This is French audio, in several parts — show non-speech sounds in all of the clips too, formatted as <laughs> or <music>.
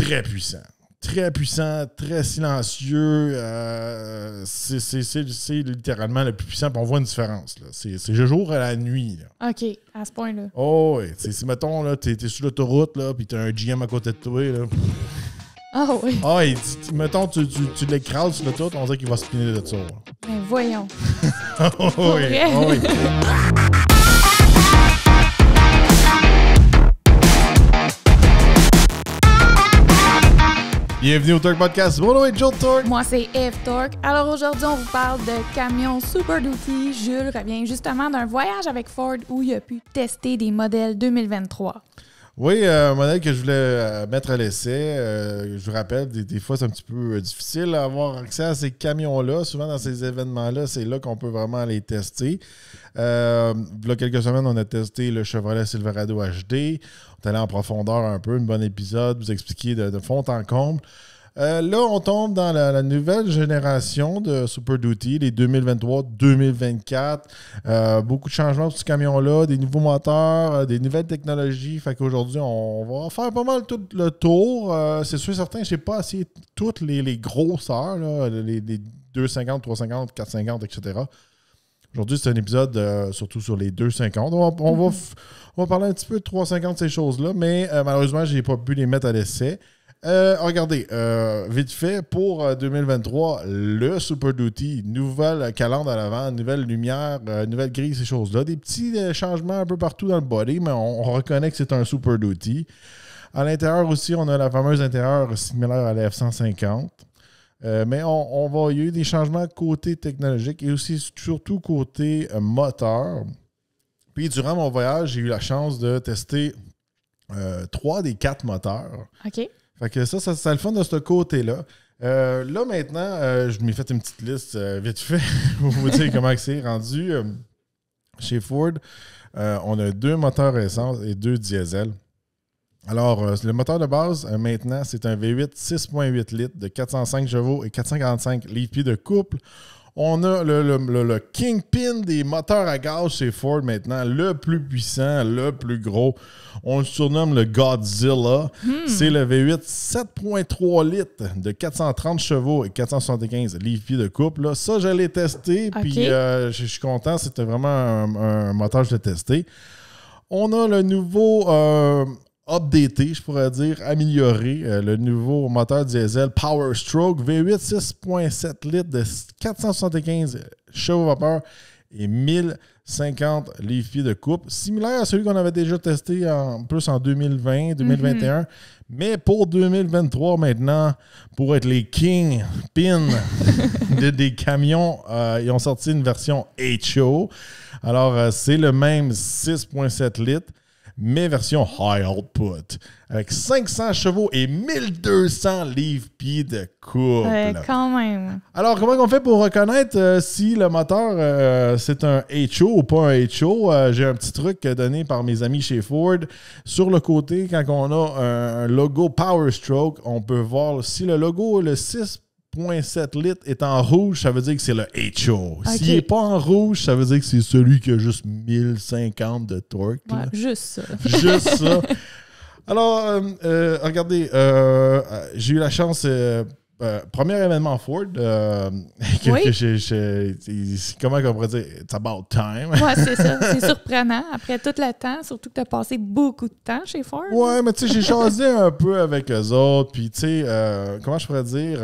très puissant. Très puissant, très silencieux. Euh, c'est littéralement le plus puissant. on voit une différence. C'est le jour à la nuit. OK, à ce point-là. Oh, oui. Si, mettons, tu es, sur l'autoroute, puis tu as un GM à côté de toi. Là. Ah oui. Ah oui, mettons, tu, tu, l'écrases sur l'autoroute, tout, on dirait qu'il va spinner de ça. Mais voyons. <laughs> Ah, oui. Ah, oui. Bienvenue au Torque Podcast. Mon nom Jules Moi, c'est Eve Torque. Alors aujourd'hui, on vous parle de camions super duty. Jules revient justement d'un voyage avec Ford où il a pu tester des modèles 2023. Oui, euh, un modèle que je voulais euh, mettre à l'essai. Euh, je vous rappelle, des, fois, c'est un petit peu difficile d'avoir accès à ces camions-là. Souvent, dans ces événements-là, c'est là, qu'on peut vraiment les tester. il y a quelques semaines, on a testé le Chevrolet Silverado HD. Aller en profondeur un peu, un bon épisode, vous expliquer de, fond en comble. Euh, là, on tombe dans la, nouvelle génération de Super Duty, les 2023-2024. Euh, beaucoup de changements sur ce camion-là, des nouveaux moteurs, euh, des nouvelles technologies. Fait qu'aujourd'hui, on va faire pas mal tout le tour. c'est sûr et certain, je n'ai pas assez toutes les, les grosseurs, là, les, 250, 350, 450, etc. Aujourd'hui, c'est un épisode surtout sur les 250. On, on va mhm. On va parler un petit peu de 350, ces choses-là, mais euh, malheureusement, je n'ai pas pu les mettre à l'essai. Euh, regardez, euh, vite fait, pour 2023, le Super Duty, nouvelle calandre à l'avant, nouvelle lumière, nouvelle grille, ces choses-là. Des petits changements un peu partout dans le body, mais on, reconnaît que c'est un Super Duty. À l'intérieur aussi, on a la fameuse intérieur similaire à la F-150. mais on, va, y a eu des changements côté technologique et aussi surtout côté moteur. Puis durant mon voyage, j'ai eu la chance de tester euh, trois des quatre moteurs. OK. Fait que ça, ça, le fun de ce côté-là. Euh, là, maintenant, euh, je m'ai fait une petite liste vite fait <laughs> pour vous dire comment c'est rendu. chez Ford, on a deux moteurs essence et deux diesel. Alors, le moteur de base, maintenant, c'est un V8 6.8 litres de 405 chevaux et 445 livres de couple. On a le, kingpin des moteurs à gaz chez Ford maintenant, le plus puissant, le plus gros. On le surnomme le Godzilla. Hmm. C'est le V8 7.3 litres de 430 chevaux et 475 livres de couple. Ça, j'allais tester, puis euh, je suis content. C'était vraiment un, moteur que On a le nouveau euh, updaté, je pourrais dire, améliorer euh, le nouveau moteur diesel Power Stroke V8 6.7 litres de 475 chevaux vapeur et 1050 livres de coupe, similaire à celui qu'on avait déjà testé en plus en 2020, 2021, mhm. mais pour 2023 maintenant, pour être les king pin <laughs> de, des camions, euh, ils ont sorti une version HO. Alors, euh, c'est le même 6.7 litres mais version high output, avec 500 chevaux et 1200 livres-pieds de couple. quand même. Alors, comment on fait pour reconnaître euh, si le moteur, euh, c'est un HO ou pas un HO? Euh, j'ai un petit truc donné par mes amis chez Ford. Sur le côté, quand on a un logo Power Stroke, on peut voir si le logo, le 6 0.7 litres est en rouge, ça veut dire que c'est le HO. S'il n'est pas en rouge, ça veut dire que c'est celui qui a juste 1050 de torque. juste ça. Juste ça. <laughs> Alors, euh, euh, regardez, euh, j'ai eu la chance euh, premier événement Ford, je, euh, <laughs> comment dire, it's about time. Oui, c'est ça. <laughs> C'est surprenant. Après tout le temps, surtout que tu as passé beaucoup de temps chez Ford. Oui, mais tu sais, j'ai changé un peu avec eux autres. Puis, tu sais, euh, comment je pourrais dire,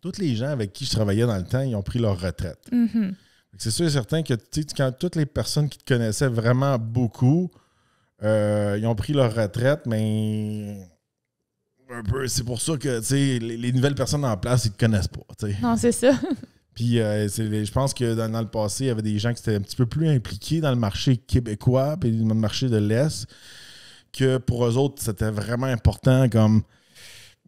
toutes les gens avec qui je travaillais dans le temps, ils ont pris leur retraite. Mm-hmm. C'est sûr et certain que quand toutes les personnes qui te connaissaient vraiment beaucoup, ils ont pris leur retraite, mais un peu. C'est pour ça que les, les nouvelles personnes en place, ils te connaissent pas. Non, c'est ça. <laughs> Puis euh, je pense que dans, le passé, il y avait des gens qui étaient un petit peu plus impliqués dans le marché québécois puis dans le marché de l'Est, que pour eux autres, c'était vraiment important comme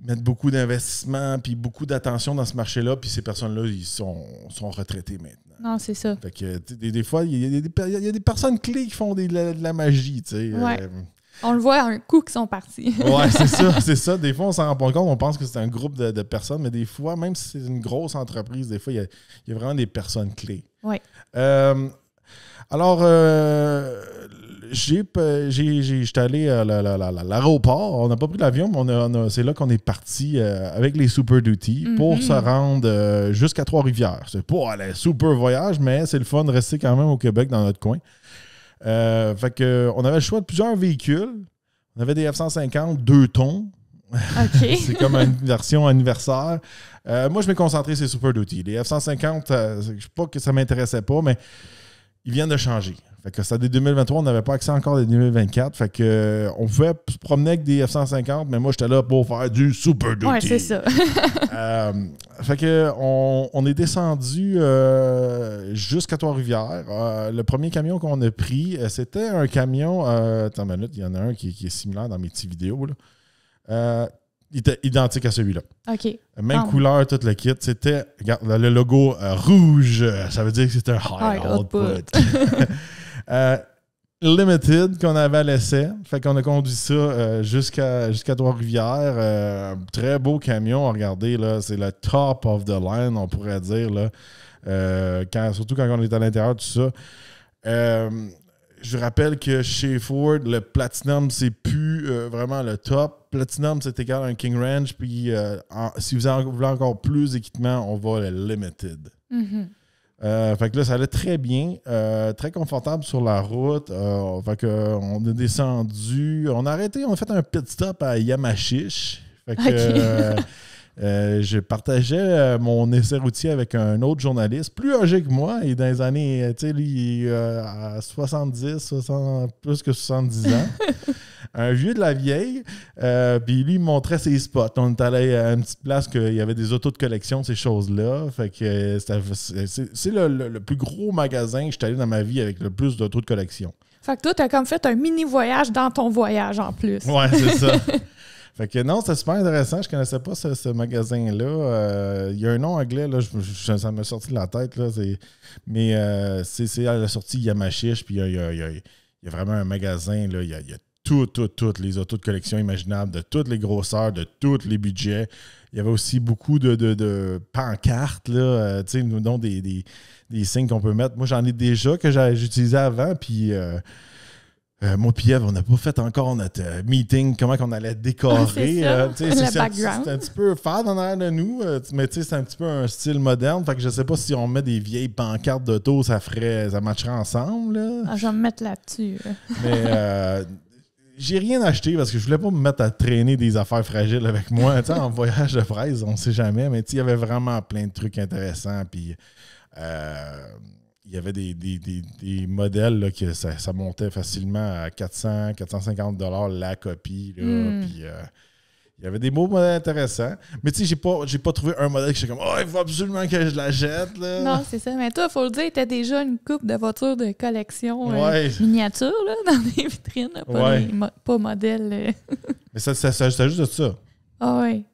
mettre beaucoup d'investissement puis beaucoup d'attention dans ce marché-là. Puis ces personnes-là, ils sont, sont retraités maintenant. Non, c'est ça. Fait des, fois, il y, a des personnes clés qui font de, la, magie, tu sais. Euh, on le voit un coup qu'ils sont partis. <laughs> Oui, c'est ça, c'est ça. Des fois, on s'en rend pas compte, on pense que c'est un groupe de, personnes, mais des fois, même si c'est une grosse entreprise, des fois, il y a, vraiment des personnes clés. Oui. Euh, alors, euh, j'étais allé à euh, l'aéroport. On n'a pas pris l'avion, mais on c'est là qu'on est parti euh, avec les Super Duty pour mhm. se rendre jusqu'à Trois-Rivières. C'est pas le super voyage, mais c'est le fun de rester quand même au Québec dans notre coin. Euh, fait que, on avait le choix de plusieurs véhicules. On avait des F-150, deux tons. <laughs> c'est comme une version anniversaire. Euh, moi, je m'ai concentré sur Super Duty. Les F-150, euh, je ne sais pas que ça ne m'intéressait pas, mais ils viennent de changer. Fait que ça, des 2023, on n'avait pas accès encore des 2024. Fait que, euh, on pouvait se promener avec des F-150, mais moi, j'étais là pour faire du Super Duty. Ouais, c'est ça. <laughs> Euh, fait que, on, est descendu euh, jusqu'à Trois-Rivières. le premier camion qu'on a pris, c'était un camion. attends une il y en a un qui, est similaire dans mes petites vidéos. il était identique à celui-là. OK. Même couleur, tout le kit. C'était, regarde, le logo rouge. Ça veut dire que c'était un high, output. <laughs> Euh, Limited qu'on avait à l'essai. Fait qu'on a conduit ça euh, jusqu'à jusqu'à Trois-Rivières. Euh, très beau camion, regardez, là, c'est le top of the line, on pourrait dire, là. surtout quand on est à l'intérieur, tout ça. je rappelle que chez Ford, le Platinum, c'est plus vraiment le top. Platinum, c'est égal à un King Ranch. Puis si vous voulez encore plus d'équipement, on va le Limited. Mm-hmm. Euh, fait que là, ça allait très bien, euh, très confortable sur la route. Euh, que, on est descendu, on a arrêté, on a fait un pit stop à yamashiche Fait que, <laughs> je partageais mon essai routier avec un autre journaliste, plus âgé que moi, et dans les années, tu sais, à 70, plus que 70 ans. <laughs> un vieux de la vieille. Euh, puis lui, montrait ses spots. On est allé à une petite place qu'il y avait des autos de collection, ces choses-là. Fait que euh, c'est le, plus gros magasin que je suis allé dans ma vie avec le plus d'autos de collection. Fait que toi, as comme fait un mini voyage dans ton voyage en plus. Ouais, c'est ça. <laughs> Fait que non, c'est super intéressant. Je connaissais pas ce, magasin-là. Euh, il y a un nom anglais, là, ça m'a sorti de la tête. Là, mais euh, c'est à la sortie Yamachiche, puis il y a, il y a, vraiment un magasin. Là, il, toutes, toutes, toutes les autos de collection imaginables, de toutes les grosseurs, de tous les budgets. Il y avait aussi beaucoup de, de, de pancartes, là, euh, tu sais, dont des, signes qu'on peut mettre. Moi, j'en ai déjà que j'utilisais avant, puis... Euh, euh, on n'a pas fait encore notre euh, meeting, comment qu'on allait décorer. <laughs> Euh, c'est un, petit peu fade en arrière de nous, euh, mais c'est un petit peu un style moderne. Fait que je sais pas si on met des vieilles pancartes d'auto, ça ferait ça matcherait ensemble. Là. Ah, je vais me mettre là-dessus. mais j'ai rien acheté parce que je voulais pas me mettre à traîner des affaires fragiles avec moi. en voyage de presse, on sait jamais, mais il y avait vraiment plein de trucs intéressants. Puis euh, il y avait des, modèles que ça, montait facilement à 400, 450 la copie. Hmm. Euh, il y avait des beaux modèles intéressants. Mais tu sais, j'ai pas, j'ai pas trouvé un modèle que suis comme, oh, il faut absolument que je l'achète. Là. Non, c'est ça. Mais toi, il faut le dire, as déjà une coupe de voitures de collection euh, miniature là, <laughs> dans des vitrines, pas, ouais. modèle. Euh. <laughs> mais ça, ça, ça, ça, juste de ça. Ah oui.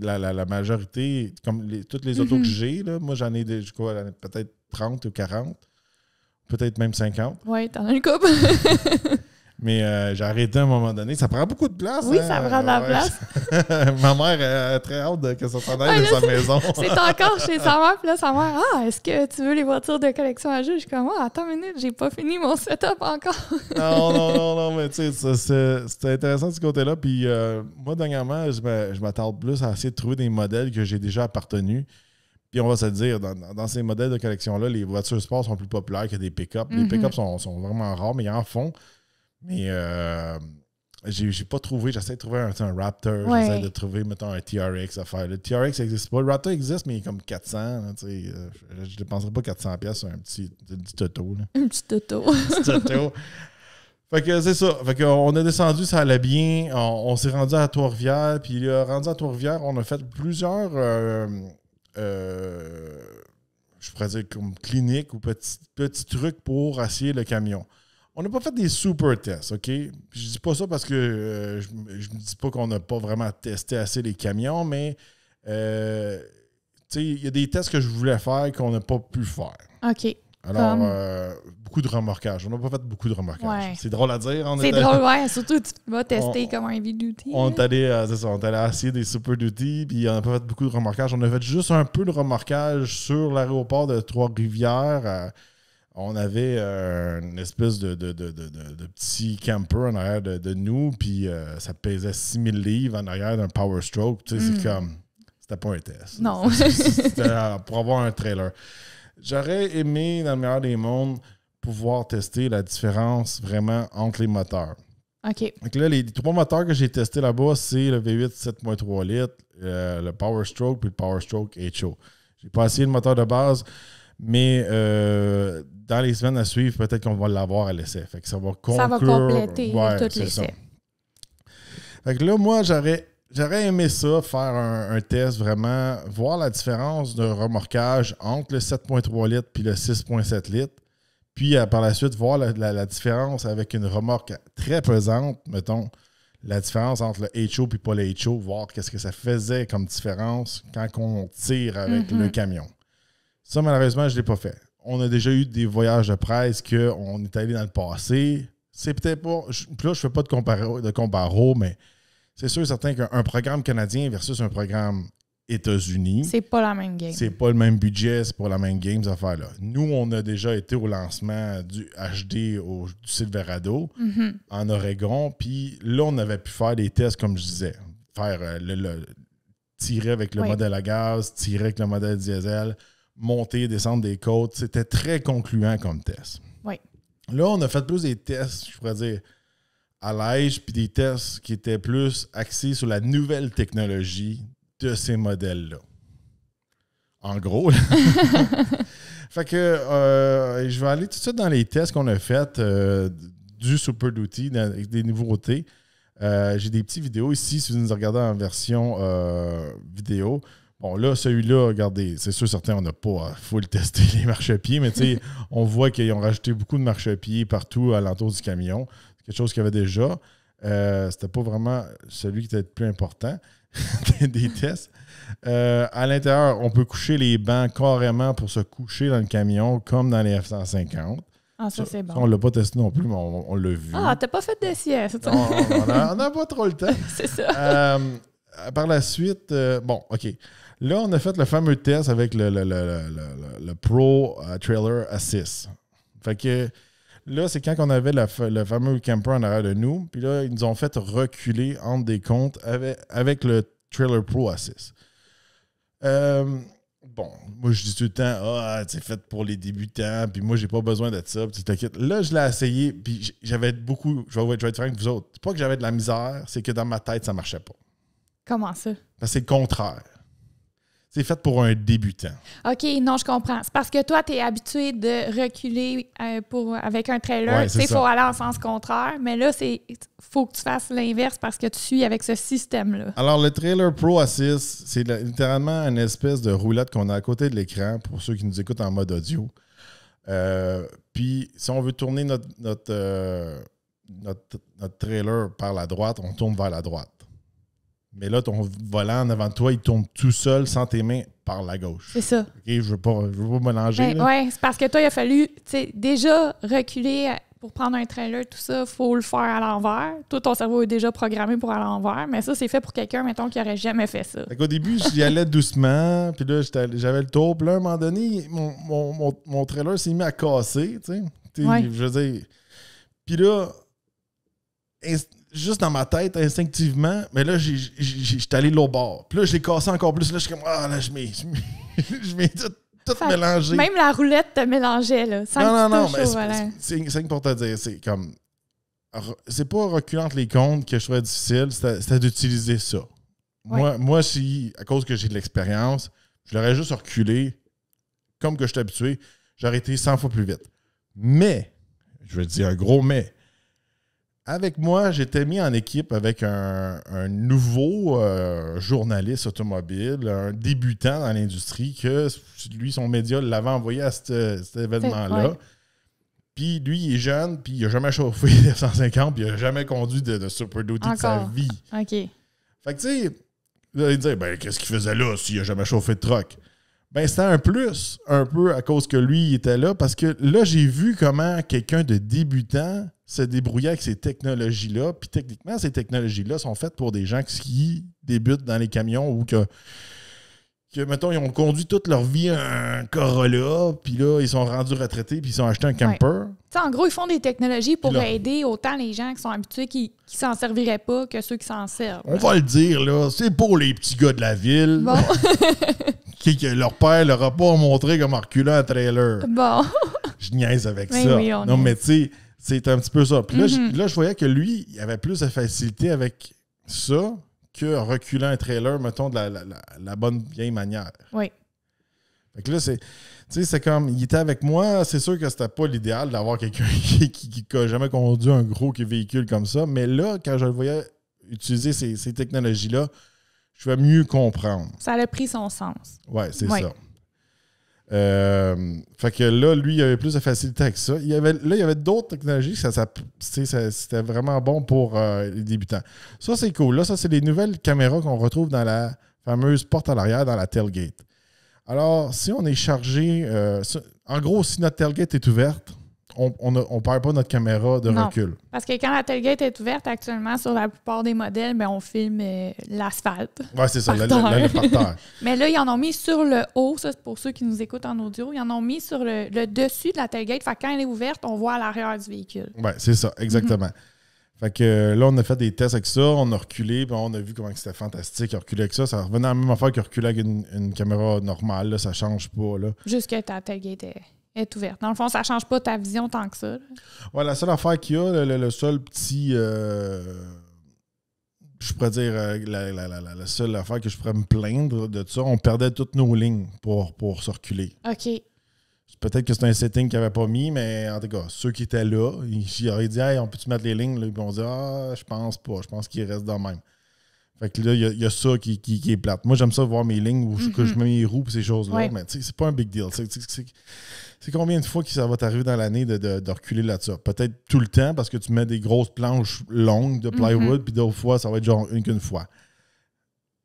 La, la, la, majorité, comme toutes les autos que mhm. j'ai, moi j'en ai, je crois, peut-être 30 ou 40, peut-être même 50. Oui, t'en as une coupe. <laughs> Mais euh, j'ai arrêté à un moment donné. Ça prend beaucoup de place. Oui, hein? ça prend de la place. <laughs> ma mère est très hâte que ça s'en aille de sa maison. <laughs> c'est encore chez sa mère. Puis là, sa mère, ah, est-ce que tu veux les voitures de collection à jeu? Je suis comme, ah, attends une minute, j'ai pas fini mon setup encore. <laughs> non, non, non, non, mais tu sais, c'est intéressant de ce côté-là. Puis euh, moi, dernièrement, je m'attarde plus à essayer de trouver des modèles que j'ai déjà appartenus. Puis on va se dire, dans, ces modèles de collection-là, les voitures sport sont plus populaires que des pick-up. Les mm-hmm. pick-up sont, sont, vraiment rares, mais en fond. Mais euh, j'ai pas trouvé, j'essaie de trouver un, Raptor, j'essaie de trouver, mettons, un TRX à faire. Le TRX n'existe pas. Le Raptor existe, mais il est comme 400. Euh, je dépenserais pas 400$ sur un petit, toto <laughs> Un petit toto un petit <laughs> Fait que c'est ça. Fait qu'on a descendu, ça allait bien. On, s'est rendu à Trois-Rivières. Puis euh, rendu à Trois-Rivières, on a fait plusieurs, je pourrais dire, comme cliniques ou petits, petits trucs pour assier le camion. On n'a pas fait des super tests, OK? Je dis pas ça parce que euh, je ne dis pas qu'on n'a pas vraiment testé assez les camions, mais euh, il y a des tests que je voulais faire qu'on n'a pas pu faire. OK. Alors, euh, beaucoup de remorquages. On n'a pas fait beaucoup de remorquage. C'est drôle à dire. C'est drôle, ouais. Surtout, tu vas <laughs> tester comme un v duty. On est allé, on des super duty, puis on n'a pas fait beaucoup de remorquages. On a fait juste un peu de remorquage sur l'aéroport de Trois-Rivières on avait euh, une espèce de, de, de, de, petit camper en arrière de, nous, puis euh, ça pesait 6000 livres en arrière d'un Power Stroke. Mm. comme. C'était pas un test. Non. <laughs> C'était euh, pour avoir un trailer. J'aurais aimé, dans le meilleur des mondes, pouvoir tester la différence vraiment entre les moteurs. OK. Donc là, les trois moteurs que j'ai testés là-bas, c'est le V8 7.3 litres, le Power Stroke, puis le Power Stroke HO. J'ai pas essayé le moteur de base. Mais euh, dans les semaines à suivre, peut-être qu'on va l'avoir à l'essai. Fait que ça va conclure, compléter tout l'essai. Fait que là, moi, j'aurais. J'aurais aimé ça, faire un, test vraiment, voir la différence de remorquage entre le 7.3 litres puis le 6.7 litres. Puis euh, par la suite, voir la, différence avec une remorque très pesante, mettons, la différence entre le HO puis pas le HO, voir qu'est-ce que ça faisait comme différence quand on tire avec mm-hmm. le camion. Ça, malheureusement, je ne l'ai pas fait. On a déjà eu des voyages de presse qu'on est allé dans le passé. C'est peut-être pas. Je, là, je ne fais pas de comparo, de comparo mais c'est sûr et certain qu'un programme canadien versus un programme États-Unis. C'est pas la même game. C'est pas le même budget, c'est pas la même game, ces affaires-là. Nous, on a déjà été au lancement du HD au, du Silverado mhm. en Oregon, puis là, on avait pu faire des tests, comme je disais. Faire euh, le, tirer avec le modèle à gaz, tirer avec le modèle diesel, monter, descendre des côtes. C'était très concluant comme test. Oui. Là, on a fait plus des tests, je pourrais dire, à l'aise, puis des tests qui étaient plus axés sur la nouvelle technologie de ces modèles-là. En gros. <laughs> fait que euh, je vais aller tout de suite dans les tests qu'on a faits euh, du Super Duty, des nouveautés. Euh, j'ai des petites vidéos ici, si vous nous regardez en version vidéo. Bon, là, celui-là, regardez, c'est sûr, certains, on n'a pas full <laughs> tester les marchepieds, mais tu sais, <laughs> on voit qu'ils ont rajouté beaucoup de marchepieds partout à l'entour du camion. C'est quelque chose qu'il y avait déjà. Euh, c'était pas vraiment celui qui était le plus important <laughs> des tests. Euh, à l'intérieur, on peut coucher les bancs carrément pour se coucher dans le camion, comme dans les F-150. Ah, ça, c'est bon. on l'a pas testé non plus, mais on, l'a vu. Ah, t'as pas fait de c'est on n'a pas trop le temps. c'est ça. Euh, par la suite, bon, OK. Là, on a fait le fameux test avec le, Pro euh, Trailer Assist. Fait que là, c'est quand on avait le fameux camper en arrière de nous. Puis là, ils nous ont fait reculer entre des comptes avec, avec le Trailer Pro Assist. Euh, bon, moi, je dis tout le temps, ah, c'est fait pour les débutants. Puis moi, j'ai pas besoin d'être ça. t'inquiète. Là, je l'ai essayé. Puis j'avais beaucoup. Je vais, vous dire être avec vous autres. C'est pas que j'avais de la misère, c'est que dans ma tête, ça marchait pas. Comment ça? Ben, c'est le contraire. C'est fait pour un débutant. OK, non, je comprends. C'est parce que toi, tu es habitué de reculer euh, pour, avec un trailer. Ouais, il faut aller en sens contraire. Mais là, c'est faut que tu fasses l'inverse parce que tu suis avec ce système-là. Alors, le trailer Pro Assist, c'est littéralement une espèce de roulette qu'on a à côté de l'écran pour ceux qui nous écoutent en mode audio. Euh, puis, si on veut tourner notre, euh, notre, notre trailer par la droite, on tourne vers la droite mais là, ton volant en avant de toi, il tourne tout seul sans tes mains par la gauche. C'est ça. OK, je veux pas, je veux pas mélanger. Ben, oui, c'est parce que toi, il a fallu déjà reculer euh, pour prendre un trailer, tout ça, il faut le faire à l'envers. Toi, ton cerveau est déjà programmé pour à l'envers, mais ça, c'est fait pour quelqu'un, mettons, qui n'aurait jamais fait ça. Au début, j'y allais <laughs> doucement, puis là, j'avais le tour. Puis là, à un moment donné, mon, trailer s'est mis à casser, tu sais. Je veux dire. Puis là, juste dans ma tête, instinctivement, mais là, j'étais allé l'au bord. Puis là, je l'ai cassé encore plus. Là, je suis comme, ah, là, je m'ai <laughs> tout, tout mélangé. Même la roulette te mélangeait, là. non, non, non, mais c'est pour te dire, c'est comme. C'est pas reculant les comptes que je trouvais difficile, c'était d'utiliser ça. Moi, moi, si, à cause que j'ai de l'expérience, je l'aurais juste reculé, comme que je suis habitué, j'aurais été 100 fois plus vite. Mais, je veux dire un gros mais, avec moi, j'étais mis en équipe avec un, nouveau euh, journaliste automobile, un débutant dans l'industrie, que lui, son média l'avait envoyé à cet, événement-là. Puis lui, il est jeune, puis il n'a jamais chauffé F-150, <laughs> puis il n'a jamais conduit de, Super Duty de sa vie. OK. Fait que tu sais, vous allez dire, ben, qu'est-ce qu'il faisait là s'il n'a jamais chauffé de truck? Ben, c'était un plus, un peu à cause que lui, il était là, parce que là, j'ai vu comment quelqu'un de débutant se débrouiller avec ces technologies-là. Puis techniquement, ces technologies-là sont faites pour des gens qui débutent dans les camions ou que, que mettons, ils ont conduit toute leur vie un Corolla, puis là, ils sont rendus retraités, puis ils ont acheté un camper. En gros, ils font des technologies pour aider autant les gens qui sont habitués, qui ne s'en serviraient pas, que ceux qui s'en servent. On va le dire, là, c'est pour les petits gars de la ville. Bon. <laughs> qui, que leur père leur a pas montré comment reculer un trailer. Bon. Je niaise avec ben ça. non, mais tu sais c'est un petit peu ça. Puis mm-hmm. là, je voyais que lui, il avait plus de facilité avec ça que reculant un trailer, mettons, de la, la, bonne vieille manière. Oui. Fait que là, c'est. Tu sais, c'est comme, il était avec moi, c'est sûr que c'était pas l'idéal d'avoir quelqu'un <laughs> qui, qui, jamais conduit un gros véhicule comme ça, mais là, quand je le voyais utiliser ces, technologies-là, je vais mieux comprendre. Ça a pris son sens. Ouais, c'est ça. Euh, fait que là, lui, il avait plus de facilité avec ça. Il avait, là, il y avait d'autres technologies, ça, ça, c'était vraiment bon pour euh, les débutants. Ça, c'est cool. Là, ça, c'est les nouvelles caméras qu'on retrouve dans la fameuse porte à l'arrière, dans la tailgate. Alors, si on est chargé, euh, en gros, si notre tailgate est ouverte, on, on, perd pas notre caméra de non, recul. Parce que quand la tailgate est ouverte actuellement sur la plupart des modèles, mais ben, on filme euh, l'asphalte. Oui, c'est ça, <laughs> mais là, ils en ont mis sur le haut, ça c'est pour ceux qui nous écoutent en audio, ils en ont mis sur le, dessus de la tailgate. Fait que quand elle est ouverte, on voit à l'arrière du véhicule. Oui, c'est ça, exactement. Mhm. Fait que euh, là, on a fait des tests avec ça, on a reculé, puis on a vu comment c'était fantastique, reculer avec ça. Ça revenait à la même affaire que reculer avec une, caméra normale, Ça ça change pas. Là. Juste que ta tailgate est est ouverte. Dans le fond, ça ne change pas ta vision tant que ça. Oui, la seule affaire qu'il y a, le, seul petit. Euh, je pourrais dire, euh, la, seule affaire que je pourrais me plaindre de ça, on perdait toutes nos lignes pour, pour se reculer. OK. Peut-être que c'est un setting qu'ils avait pas mis, mais en tout cas, ceux qui étaient là, ils auraient dit Hey, on peut-tu mettre les lignes Ils vont dire Ah, je pense pas, je pense qu'ils restent dans même. Fait que là, il y, a ça qui, est plate. Moi, j'aime ça voir mes lignes où je, mm-hmm. mets mes roues et ces choses-là, mais c'est pas un big deal. C'est combien de fois que ça va t'arriver dans l'année de, reculer là-dessus? Peut-être tout le temps parce que tu mets des grosses planches longues de mm-hmm. plywood, puis d'autres fois, ça va être genre une qu'une fois.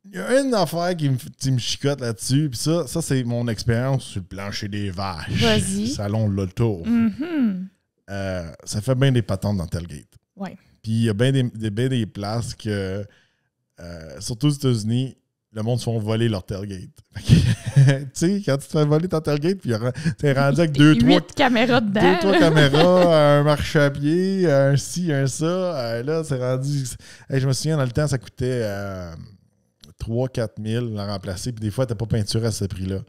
Il y a une affaire qui me, chicote là-dessus, puis ça, ça c'est mon expérience sur le plancher des vaches. Vas-y. Salon loto. Mm-hmm. Euh, ça fait bien des patentes dans Telgate. Oui. Puis il y a bien des, des places que euh, surtout aux États-Unis, le monde se font voler leur tailgate. <laughs> tu sais, quand tu te fais voler ton tailgate, puis t'es rendu avec deux, trois caméras dedans. Deux, trois caméras, <laughs> un marche à pied, un ci, un ça. Euh, là, c'est rendu. je me souviens, dans le temps, ça coûtait 3-4 000 la remplacer, puis des fois, t'as pas peinture à ce prix-là.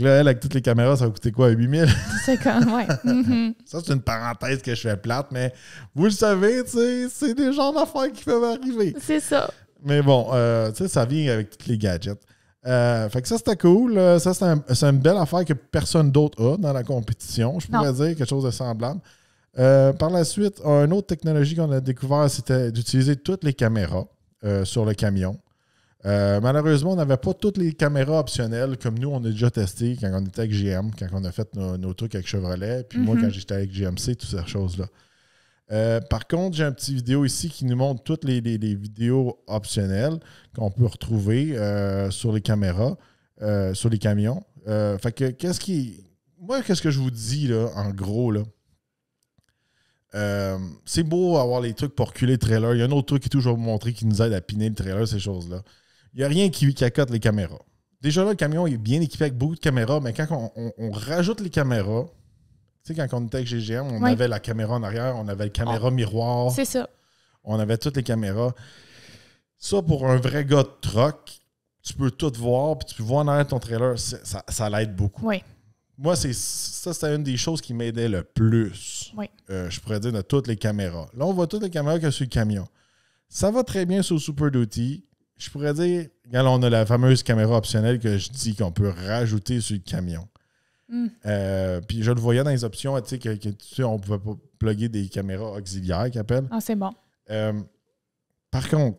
là, elle, avec toutes les caméras, ça va coûter quoi, 8 000? <laughs> C'est comme, ouais. Mm-hmm. Ça, c'est une parenthèse que je fais plate, mais vous le savez, c'est des genres d'affaires qui peuvent arriver. C'est ça. Mais bon, euh, tu sais, ça vient avec tous les gadgets. Euh, fait que ça, c'était cool. Euh, ça, c'est un, une belle affaire que personne d'autre a dans la compétition. Je pourrais dire quelque chose de semblable. par la suite, une autre technologie qu'on a découvert, c'était d'utiliser toutes les caméras sur le camion. malheureusement, on n'avait pas toutes les caméras optionnelles comme nous, on a déjà testé quand on était avec GM, quand on a fait nos, trucs avec Chevrolet, puis moi, mhm. quand j'étais avec GMC, toutes ces choses-là. Euh, par contre, j'ai un petit vidéo ici qui nous montre toutes les, vidéos optionnelles qu'on peut retrouver euh, sur les caméras, euh, sur les camions. fait qu'est-ce qui. Moi, qu'est-ce que je vous dis là, en gros, c'est beau avoir les trucs pour reculer le trailer. Il y a un autre truc qui est toujours montré qui nous aide à piner le trailer, ces choses-là. Il n'y a rien qui cacote les caméras. Déjà là, le camion est bien équipé avec beaucoup de caméras, mais quand on rajoute les caméras, quand on était avec GGM, on avait la caméra en arrière, on avait la caméra ah, miroir. C'est ça. On avait toutes les caméras. Ça, pour un vrai gars de truck, tu peux tout voir, puis tu peux voir en arrière ton trailer. Ça, l'aide beaucoup. Oui. Moi, c'est ça, c'était une des choses qui m'aidait le plus. Oui. Euh, je pourrais dire de toutes les caméras. Là, on voit toutes les caméras que sur le camion. Ça va très bien sur Super Duty. Je pourrais dire, là, on a la fameuse caméra optionnelle que je dis qu'on peut rajouter sur le camion. Hmm. Euh, puis je le voyais dans les options, tu sais, que, on pouvait pas plugger des caméras auxiliaires qui appellent. Ah, c'est bon. Euh, par contre,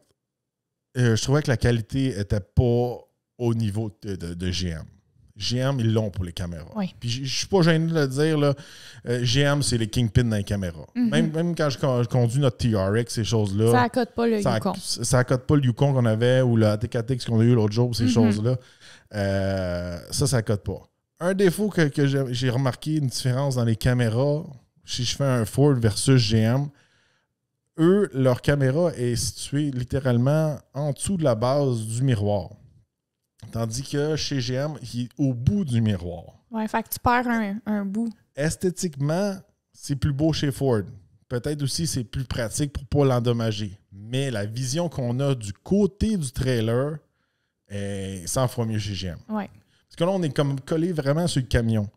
euh, je trouvais que la qualité était pas au niveau de, GM. GM, ils l'ont pour les caméras. Puis je suis pas gêné de le dire, là, GM, c'est les kingpins dans les caméras. Mhm. même, même, quand je, conduis notre TRX, ces choses-là. Ça accote pas le Yukon. ça accote pas le Yukon qu'on avait ou la TKTX qu'on a eu l'autre jour, ces mhm. choses-là. ça, ça accote pas un défaut que, j'ai remarqué, une différence dans les caméras, si je fais un Ford versus GM, eux, leur caméra est située littéralement en dessous de la base du miroir. Tandis que chez GM, il est au bout du miroir. Ouais, fait que tu perds un, un bout. Esthétiquement, c'est plus beau chez Ford. Peut-être aussi c'est plus pratique pour ne pas l'endommager. Mais la vision qu'on a du côté du trailer est 100 fois mieux chez GM. Ouais que là, on est comme collé vraiment sur le camion.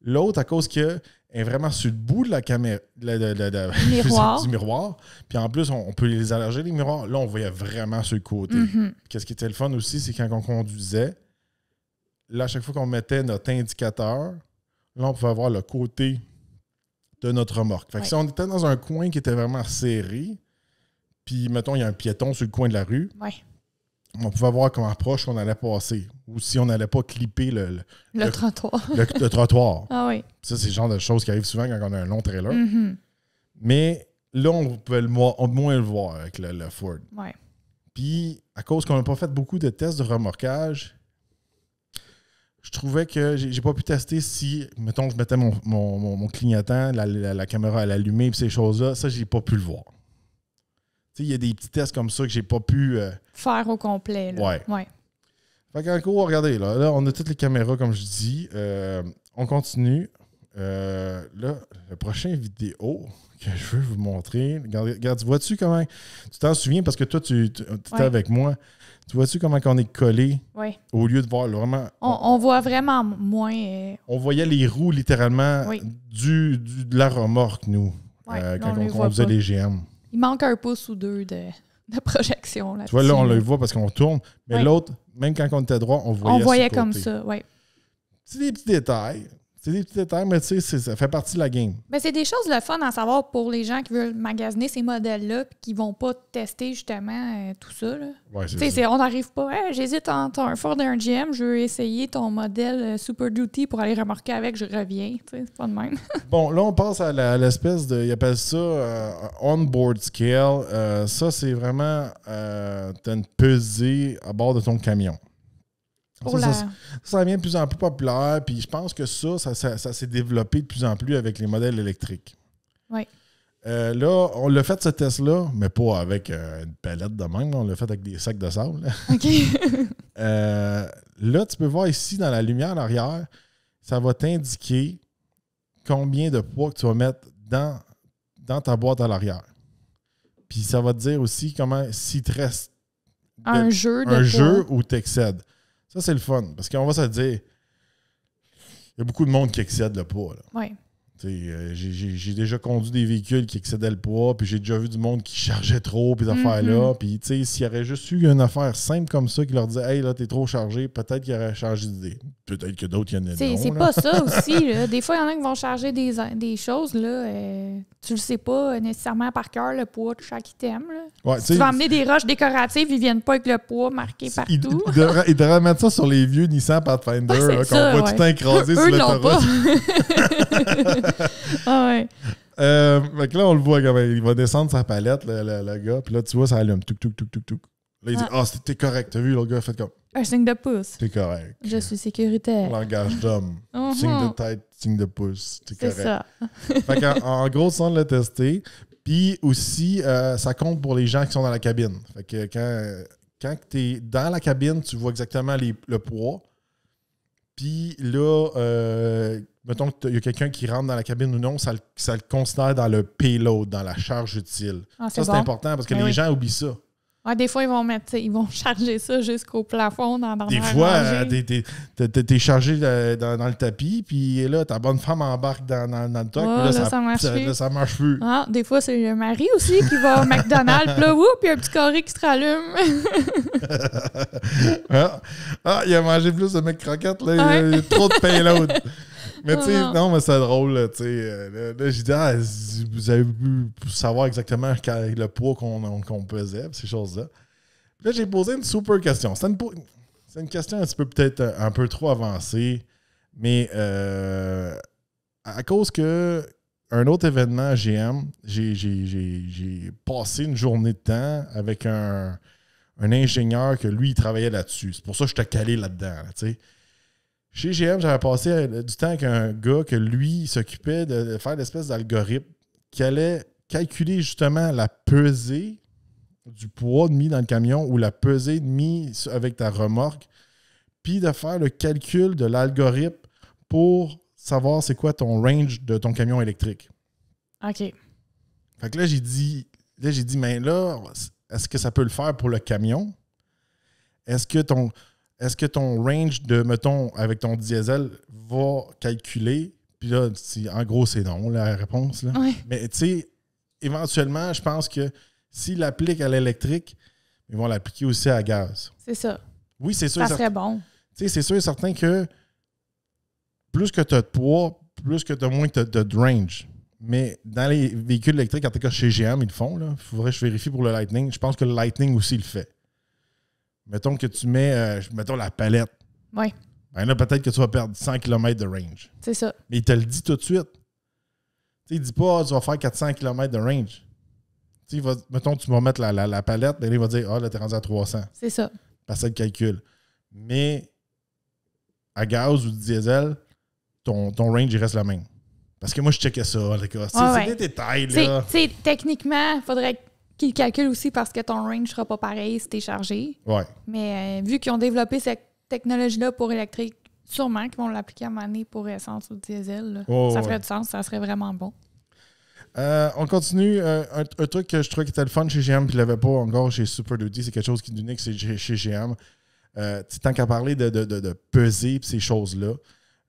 L'autre, à cause que est vraiment sur le bout de la caméra, <laughs> du miroir. Puis en plus, on, peut les allerger les miroirs. Là, on voyait vraiment sur le côté. Mhm. Qu'est-ce qui était le fun aussi, c'est quand on conduisait, là, à chaque fois qu'on mettait notre indicateur, là, on pouvait avoir le côté de notre remorque. Fait que si on était dans un coin qui était vraiment serré, puis mettons, il y a un piéton sur le coin de la rue, ouais on pouvait voir comment approche qu'on allait passer ou si on n'allait pas clipper le, le, trottoir. le, trottoir. <laughs> Ah oui. Ça, c'est le genre de choses qui arrivent souvent quand on a un long trailer. Mm-hmm. Mais là, on pouvait le moins le voir avec le, Ford. Puis, à cause qu'on n'a pas fait beaucoup de tests de remorquage, je trouvais que j'ai pas pu tester si, mettons, je mettais mon, mon, clignotant, la, la, caméra à l'allumer, ces choses-là, ça, j'ai pas pu le voir il y a des petits tests comme ça que j'ai pas pu. Euh, Faire au complet. Là. Ouais. Fait qu'en cours, regardez, là, on a toutes les caméras, comme je dis. Euh, on continue. Euh, là, la prochaine vidéo que je veux vous montrer, regarde, vois-tu comment. Tu t'en souviens parce que toi, tu, étais avec moi. Tu vois-tu comment on est collé au lieu de voir vraiment. On, voit vraiment moins. On voyait les roues littéralement du, de la remorque, nous, quand on, faisait les GM. Il manque un pouce ou deux de, projection. Là tu vois, là, on le voit parce qu'on tourne, mais l'autre, même quand on était droit, on voyait On voyait comme ça, oui. C'est des c'est des petits détails, mais tu sais, ça fait partie de la game. Mais c'est des choses le fun à savoir pour les gens qui veulent magasiner ces modèles-là et qui vont pas tester justement euh, tout ça. On n'arrive pas. J'hésite entre un Ford et un GM, je veux essayer ton modèle euh, Super Duty pour aller remorquer avec, je reviens. C'est pas de même. <laughs> bon, là, on passe à l'espèce de. Ils appellent ça euh, on-board scale. ça, c'est vraiment. tu as une pesée à bord de ton camion ça, devient de plus en plus populaire, puis je pense que ça, ça, s'est développé de plus en plus avec les modèles électriques. Oui. Euh, là, on l'a fait ce test-là, mais pas avec euh, une palette de même, on l'a fait avec des sacs de sable. Là. <laughs> OK. Euh, là, tu peux voir ici dans la lumière à arrière, ça va t'indiquer combien de poids que tu vas mettre dans, dans ta boîte à l'arrière. Puis ça va te dire aussi comment s'il te reste un jeu, de un jeu où tu excèdes. Ça, c'est le fun. Parce qu'on va se dire, il y a beaucoup de monde qui excède le poids. Oui. Euh, j'ai déjà conduit des véhicules qui excédaient le poids, puis j'ai déjà vu du monde qui <laughs> chargeait trop, puis mhm. des affaires-là. Puis, tu sais, s'il y aurait juste eu une affaire simple comme ça qui leur disait, hey, là, t'es trop chargé, peut-être qu'ils aurait changé d'idée. Peut-être que d'autres, il y en a C'est pas ça <laughs> aussi. Là. Des fois, il y en a qui vont charger des, choses, là. Euh, tu le sais pas nécessairement par cœur, le poids de chaque item. Là. tu vas amener des roches décoratives, ils viennent pas avec le poids marqué partout. Ils, devraient, mettre ça sur les vieux Nissan Pathfinder, qu'on va tout écraser sur le pas. <laughs> ah ouais. Euh, fait que là, on le voit, quand il va descendre sa palette, le, gars, puis là, tu vois, ça allume. Touc, touc, touc, touc, touc. Là, il ah. dit Ah, ah c'était t'es correct, t'as vu, le gars, fait comme. Un signe de pouce. T'es correct. Je suis sécuritaire. Langage d'homme. Uh-huh. Signe de tête, signe de pouce. T'es correct. C'est ça. fait qu'en en gros, sans le tester. Puis aussi, euh, ça compte pour les gens qui sont dans la cabine. Fait que quand, quand t'es dans la cabine, tu vois exactement le poids. Puis là, euh, mettons qu'il y a quelqu'un qui rentre dans la cabine ou non, ça, ça le considère dans le payload, dans la charge utile. Ah, ça, c'est important parce que ben les gens oublient ça. des fois, ils vont mettre, ils vont <laughs> charger ça jusqu'au plafond dans, Des fois, euh, t'es, chargé euh, dans, dans, le tapis, puis là, ta bonne femme embarque dans, dans le toc, là, ça, marche plus. Ah, des fois, c'est le mari aussi qui va au McDonald's, puis là, puis un petit carré qui se rallume. <laughs> Ah, ah, il a mangé plus de mec croquette, là, il a trop de payload. <laughs> Mais tu sais, non. mais c'est drôle, tu sais. Euh, là, j'ai dit, ah, vous avez pu savoir exactement le poids qu'on pesait, ces choses-là. Là, j'ai posé une super question. C'est une, question un petit peu, peut-être un, peu trop avancée, mais euh, à cause que un autre événement à GM, j'ai passé une journée de temps avec un, ingénieur que lui, il travaillait là-dessus. C'est pour ça que je t'ai calé là-dedans, tu sais. Chez GM, j'avais passé du temps avec un gars que lui s'occupait de faire l'espèce d'algorithme qui allait calculer justement la pesée du poids de mis dans le camion ou la pesée de mis avec ta remorque, puis de faire le calcul de l'algorithme pour savoir c'est quoi ton range de ton camion électrique. OK. Fait que là, j'ai dit, là, j'ai dit, mais là, est-ce que ça peut le faire pour le camion? Est-ce que ton est-ce que ton range de, mettons, avec ton diesel va calculer? Puis là, en gros, c'est non, la réponse. Mais tu sais, éventuellement, je pense que s'il l'appliquent à l'électrique, ils vont l'appliquer aussi à gaz. C'est ça. Oui, c'est sûr. Ça serait bon. Tu sais, c'est sûr et certain que plus que tu as de poids, plus que tu as moins de range. Mais dans les véhicules électriques, en tout cas chez GM, ils le font. Il faudrait que je vérifie pour le Lightning. Je pense que le Lightning aussi le fait. Mettons que tu mets, euh, mettons la palette. Oui. Ben là, peut-être que tu vas perdre 100 km de range. C'est ça. Mais il te le dit tout de suite. Tu sais, il dit pas, oh, tu vas faire 400 km de range. Tu sais, mettons, tu vas mettre la, la, palette, ben là, il va dire, ah, oh, là, t'es rendu à 300. C'est ça. parce ça, le calcul. Mais à gaz ou diesel, ton, ton range, il reste le même. Parce que moi, je checkais ça, les gars. c'est des détails, là. Tu sais, techniquement, faudrait qui le calculent aussi parce que ton range sera pas pareil si tu es chargé. Mais euh, vu qu'ils ont développé cette technologie-là pour électrique, sûrement qu'ils vont l'appliquer à Mané pour essence ou diesel. ça ferait du sens, ça serait vraiment bon. Euh, on continue. Euh, un, truc que je trouvais qui était le fun chez GM, puis l'avait pas encore chez Super Duty, c'est quelque chose qui est unique chez, GM. tant qu'à parler de, de, de, peser ces choses-là,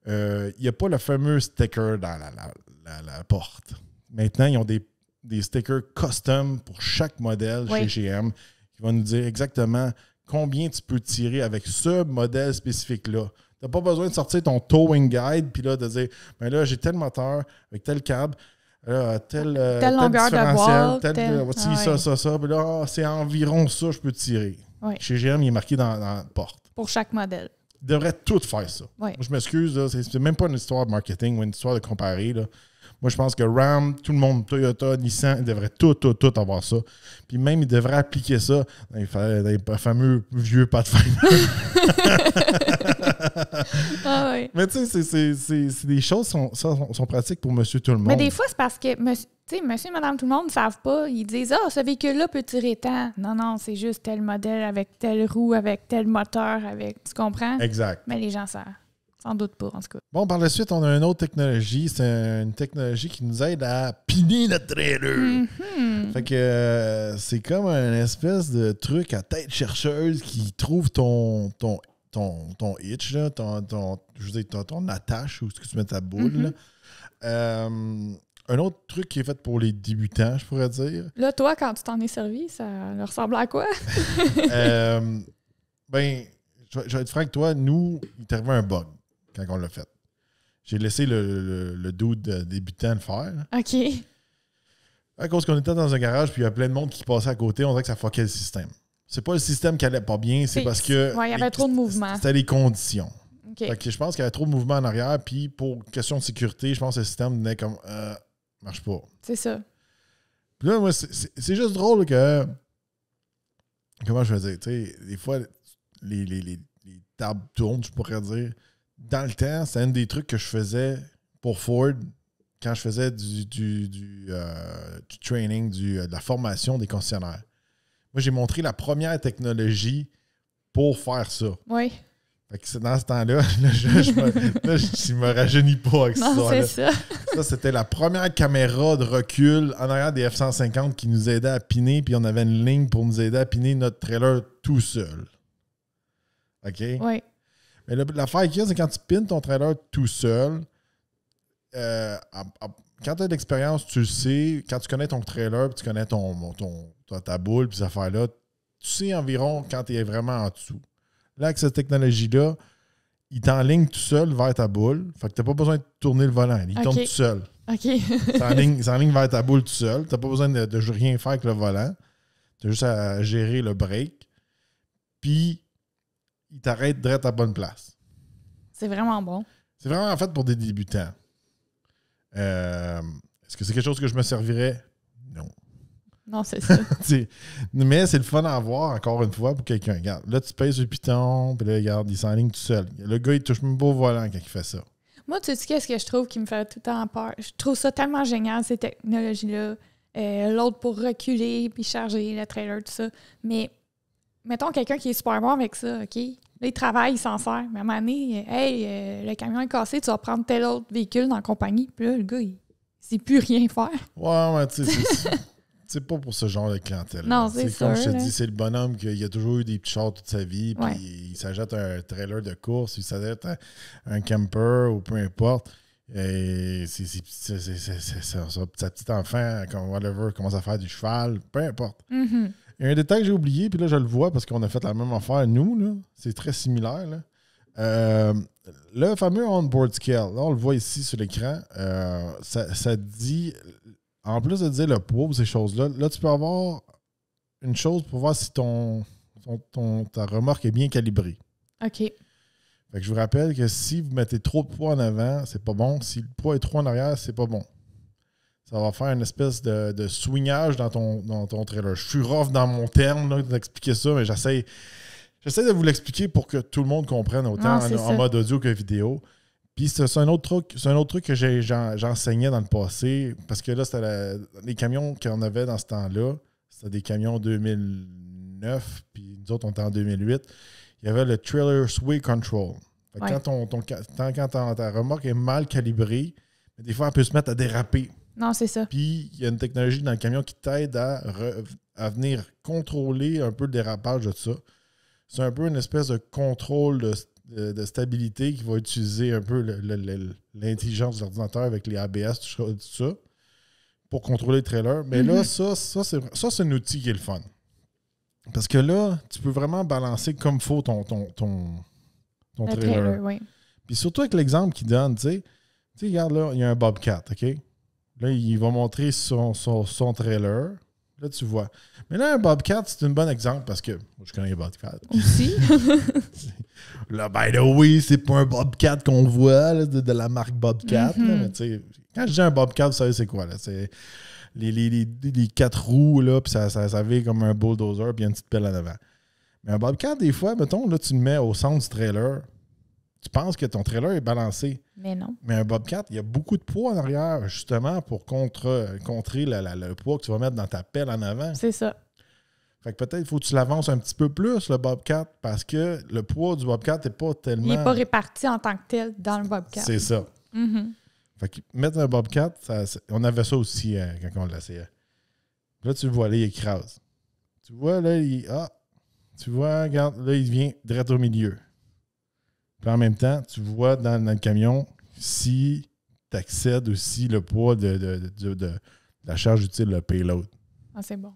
il n'y a pas le fameux sticker dans la porte. Maintenant, ils ont des des stickers custom pour chaque modèle chez GM qui vont nous dire exactement combien tu peux tirer avec ce modèle spécifique-là. Tu n'as pas besoin de sortir ton towing guide puis là de dire mais ben là j'ai tel moteur avec tel câble euh, tel, longueur de tel, euh, ça, ça, ça, ah, c'est environ ça je peux tirer. Chez GM, il est marqué dans, la porte. Pour chaque modèle. devrait tout faire ça. je m'excuse, c'est même pas une histoire de marketing ou une histoire de comparer. Là. Moi, je pense que Ram, tout le monde, Toyota, Nissan, ils devraient tout, tout, tout avoir ça. Puis même, ils devraient appliquer ça dans les, fameux vieux pas <laughs> ah oui. Mais tu sais, c'est des choses sont, sont, pratiques pour monsieur tout le monde. Mais des fois, c'est parce que monsieur, et madame tout le monde ne savent pas. Ils disent Ah, ce véhicule-là peut tirer tant. Non, non, c'est juste tel modèle avec telle roue, avec tel moteur, avec. Tu comprends? Exact. Mais les gens savent. En doute pas, en tout cas. Bon, par la suite, on a une autre technologie. C'est une technologie qui nous aide à piner notre trailer. Mm-hmm. Fait que euh, c'est comme un espèce de truc à tête chercheuse qui trouve ton, ton, ton, ton itch, ton, je attache ou ce que tu mets ta boule. Mm-hmm. Euh, un autre truc qui est fait pour les débutants, je pourrais dire. Là, toi, quand tu t'en es servi, ça ressemble à quoi? <laughs> Euh, ben, je, vais être franc, toi, nous, il t'est arrivé un bug quand on l'a fait. J'ai laissé le, le, euh, débutant le faire. OK. À cause qu'on était dans un garage, puis il y a plein de monde qui passait à côté, on dirait que ça foquait le système. C'est pas le système qui allait pas bien, c'est parce que. il y avait trop de mouvement. C'était les conditions. je pense qu'il y avait trop de mouvement en arrière, puis pour question de sécurité, je pense que le système venait comme. Euh, marche pas. C'est ça. là, moi, c'est juste drôle que. Comment je veux dire, tu sais, des fois, les, les tables tournent, je pourrais dire dans le temps, c'est un des trucs que je faisais pour Ford quand je faisais du, du, du, euh, training, euh, de la formation des concessionnaires. Moi, j'ai montré la première technologie pour faire ça. Oui. dans ce temps-là, <laughs> je, ne me, rajeunis pas avec non, ça. Ça, ça c'était la première caméra de recul en arrière des F-150 qui nous aidait à piner, puis on avait une ligne pour nous aider à piner notre trailer tout seul. OK? Oui. Mais l'affaire qu'il y a, c'est quand tu pines ton trailer tout seul, euh, quand tu as de l'expérience, tu le sais. Quand tu connais ton trailer, tu connais ton, ta boule, puis ces là tu sais environ quand tu es vraiment en dessous. Là, avec cette technologie-là, il t'enligne tout seul vers ta boule. Fait que tu n'as pas besoin de tourner le volant. Il tombe tout seul. OK. il va vers ta boule tout seul. Tu n'as pas besoin de, rien faire avec le volant. Tu as juste à gérer le break. Puis, il t'arrête direct à bonne place. C'est vraiment bon. C'est vraiment en fait pour des débutants. Euh, est-ce que c'est quelque chose que je me servirais? Non. Non, c'est ça. <laughs> mais c'est le fun à avoir, encore une fois, pour quelqu'un. Regarde, là, tu pèses le piton, puis là, regarde, il s'enligne tout seul. Le gars, il touche même pas au volant quand il fait ça. Moi, tu sais, qu'est-ce que je trouve qui me fait tout le temps peur? Je trouve ça tellement génial, ces technologies-là. Euh, l'autre pour reculer, puis charger le trailer, tout ça. Mais mettons quelqu'un qui est super bon avec ça, OK? Là, il travaille, il s'en sert. Mais à un moment donné, hey, euh, le camion est cassé, tu vas prendre tel autre véhicule dans la compagnie. Puis là, le gars, il sait plus rien faire. Ouais, mais tu sais, <laughs> c'est pas pour ce genre de clientèle. Non, c'est ça. Comme je te dis, c'est le bonhomme qui a toujours eu des petits chars toute sa vie, puis il s'achète un trailer de course, il s'achète un camper ou peu importe. Et c'est ça sa petite enfant, comme whatever, commence à faire du cheval, peu importe. Mm-hmm. Il y a un détail que j'ai oublié, puis là, je le vois parce qu'on a fait la même affaire, nous. C'est très similaire. Euh, le fameux onboard scale, là, on le voit ici sur l'écran. Euh, ça, dit, en plus de dire le poids ces choses-là, là, tu peux avoir une chose pour voir si ton, ta remorque est bien calibrée. OK. je vous rappelle que si vous mettez trop de poids en avant, c'est pas bon. Si le poids est trop en arrière, c'est pas bon ça va faire une espèce de, de swingage dans ton, dans trailer. Je suis rough dans mon terme d'expliquer ça, mais j'essaie de vous l'expliquer pour que tout le monde comprenne autant ah, en, mode audio que vidéo. Puis c'est un autre truc, c'est un autre truc que j'enseignais dans le passé, parce que là, c'était les camions qu'on avait dans ce temps-là, c'était des camions 2009, puis nous autres, on était en 2008. Il y avait le trailer sway control. Quand, ton, ta remorque est mal calibrée, des fois, on peut se mettre à déraper. Non, c'est ça. Puis il y a une technologie dans le camion qui t'aide à, à, venir contrôler un peu le dérapage de ça. C'est un peu une espèce de contrôle de, stabilité qui va utiliser un peu l'intelligence de l'ordinateur avec les ABS, tout, ça, pour contrôler le trailer. Mais là, mhm. ça, c'est un outil qui est le fun. Parce que là, tu peux vraiment balancer comme faut ton, ton, trailer. Puis surtout avec l'exemple qu'il donne, tu sais, regarde là, il y a un Bobcat, OK? Là, il va montrer son, son, son trailer. Là, tu vois. Mais là, un Bobcat, c'est un bon exemple parce que je connais les Bobcats. Aussi. <laughs> là, by the way, c'est pas un Bobcat qu'on voit de, la marque Bobcat. Mhm. quand je dis un Bobcat, vous savez, c'est quoi? C'est les, les, les, les, quatre roues, là, puis ça, ça, ça comme un bulldozer, puis une petite pelle en avant. Mais un Bobcat, des fois, mettons, là, tu le mets au centre du trailer tu penses que ton trailer est balancé. Mais non. Mais un Bobcat, il y a beaucoup de poids en arrière, justement, pour contre, contrer le poids que tu vas mettre dans ta pelle en avant. C'est ça. Fait que peut-être faut que tu l'avances un petit peu plus, le Bobcat, parce que le poids du Bobcat n'est pas tellement. Il n'est pas réparti en tant que tel dans le Bobcat. C'est ça. Mm-hmm. Fait que mettre un Bobcat, on avait ça aussi euh, quand on l'essayait. Là, tu le vois, là, il écrase. Tu vois, là, il. Ah! Tu vois, regarde, là, il vient direct au milieu en même temps, tu vois dans, le camion si tu accèdes aussi le poids de, de, de, la charge utile, le payload. Ah, c'est bon.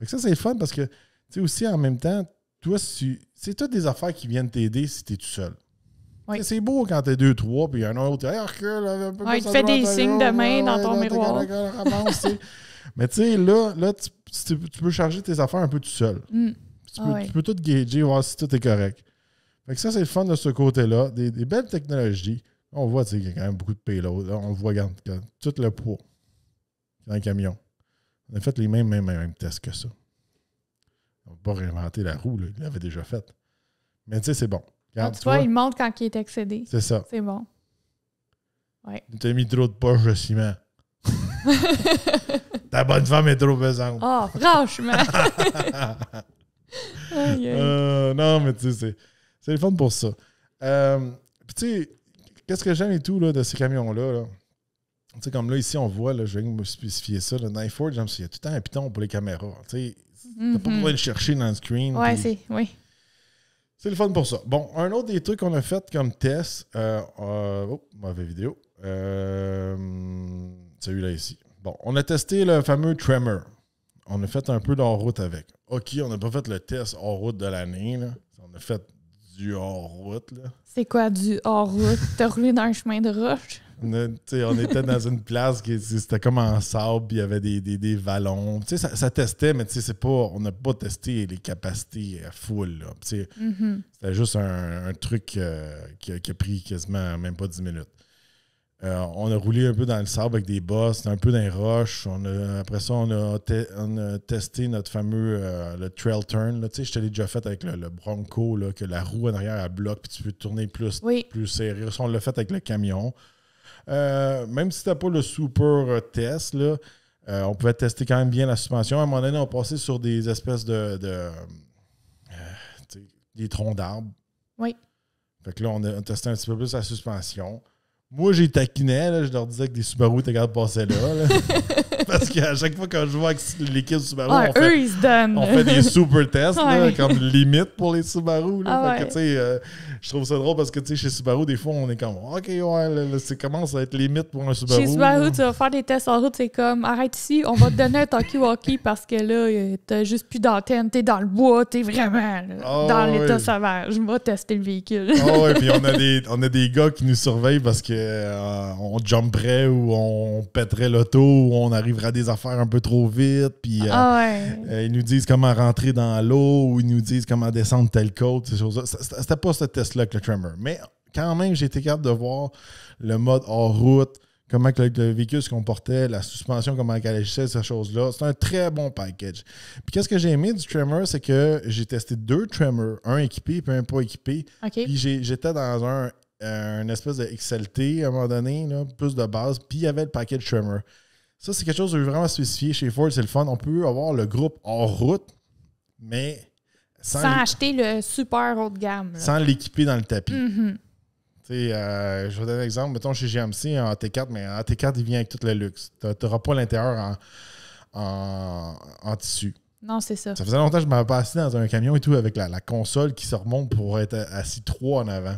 que ça, c'est fun parce que, tu sais, aussi en même temps, toi, si c'est toutes des affaires qui viennent t'aider si tu es tout seul. C'est beau quand t'es deux, trois, puis un autre, hey, recule, il te fait des signes de main dans ton miroir. <laughs> Mais tu sais, là, là tu, peux charger tes affaires un peu tout seul. Mm. Tu, peux, ah tu, peux, tout gager, voir si tout est correct. Fait que ça, c'est le fun de ce côté-là. Des, belles technologies. On voit qu'il y a quand même beaucoup de payload. On voit, regarde, tout le poids dans le camion. On a fait les mêmes, mêmes, mêmes tests que ça. On ne pas réinventer la roue, il l'avait déjà faite. Mais tu sais, c'est bon. Regarde, tu, vois, il monte quand il est excédé. C'est ça. C'est bon. Ouais. Tu t'es mis trop de poche de ciment. <laughs> Ta bonne femme est trop pesante. Oh, franchement. <laughs> Euh, non, mais tu sais, c'est. C'est le fun pour ça. Euh, tu sais, qu'est-ce que j'aime et tout là, de ces camions-là? Tu sais, comme là, ici, on voit, là, je vais me spécifier ça, le Knife Ford, Il y a tout un piton pour les caméras. Tu sais, tu pas mhm. besoin de chercher dans le screen. Ouais, c'est, oui. C'est le fun pour ça. Bon, un autre des trucs qu'on a fait comme test, euh, euh oh, mauvaise vidéo. Euh, Celui-là ici. Bon, on a testé le fameux Tremor. On a fait un peu d'en route avec. OK, on n'a pas fait le test en route de l'année. On a fait du hors-route. là. C'est quoi du hors-route? <laughs> T'as roulé dans un chemin de roche? On, était dans une place qui c'était comme en sable, puis il y avait des, des, des vallons. Ça, testait, mais c'est pas, on n'a pas testé les capacités à euh, full. Mhm. C'était juste un, truc euh, qui, qui, a pris quasiment même pas 10 minutes. Euh, on a roulé un peu dans le sable avec des bosses, un peu dans les roches. On après ça, on a, testé notre fameux euh, le trail turn. Tu sais, je te l'ai déjà fait avec le, Bronco, que la roue en arrière, elle bloque, puis tu peux tourner plus, plus serré. on l'a fait avec le camion. Euh, même si n'as pas le super test, on pouvait tester quand même bien la suspension. À un moment donné, on passait sur des espèces de. des troncs d'arbres. Oui. Fait que là, on a testé un petit peu plus la suspension. Moi, j'ai taquiné, là, je leur disais que des super étaient capables de passer là. là. <laughs> <laughs> Parce qu'à chaque fois quand je vois que l'équipe Subaru, on, fait, on, fait, des super tests, comme limite pour les Subaru. Ah euh, je trouve ça drôle parce que chez Subaru, des fois, on est comme OK, ouais, ça commence à être limite pour un Subaru. Chez Subaru, tu vas faire des tests en route, c'est comme arrête ici, on va te donner un talkie-walkie parce que là, euh, t'as juste plus d'antenne, t'es dans le bois, t'es vraiment ah dans l'état sauvage. Je vais tester le véhicule. oh, puis on a, <laughs> des, on a des gars qui nous surveillent parce que euh, on jumperait ou on pèterait l'auto ou on arrivera des affaires un peu trop vite, puis euh, ah euh, ils nous disent comment rentrer dans l'eau ou ils nous disent comment descendre telle côte, ces choses-là. C'était pas ce test-là que le Tremor. Mais quand même, j'ai été capable de voir le mode hors route, comment que le, véhicule se comportait, la suspension, comment elle agissait, ces choses-là. C'est un très bon package. Puis qu'est-ce que j'ai aimé du Tremor, c'est que j'ai testé deux Tremors, un équipé puis un pas équipé. Puis j'étais dans un, euh, espèce de XLT à un moment donné, là, plus de base, puis il y avait le package Tremor. Ça, c'est quelque chose de vraiment spécifié chez Ford, c'est le fun. On peut avoir le groupe en route, mais sans, sans acheter le super haut de gamme. Sans l'équiper dans le tapis. Mm-hmm. Euh, je vais donner un exemple. Mettons chez GMC en T4, mais en T4, il vient avec tout le luxe. Tu n'auras pas l'intérieur en, tissu. Non, c'est ça. Ça faisait longtemps que je m'avais pas assis dans un camion et tout avec la, console qui se remonte pour être assis trois en avant.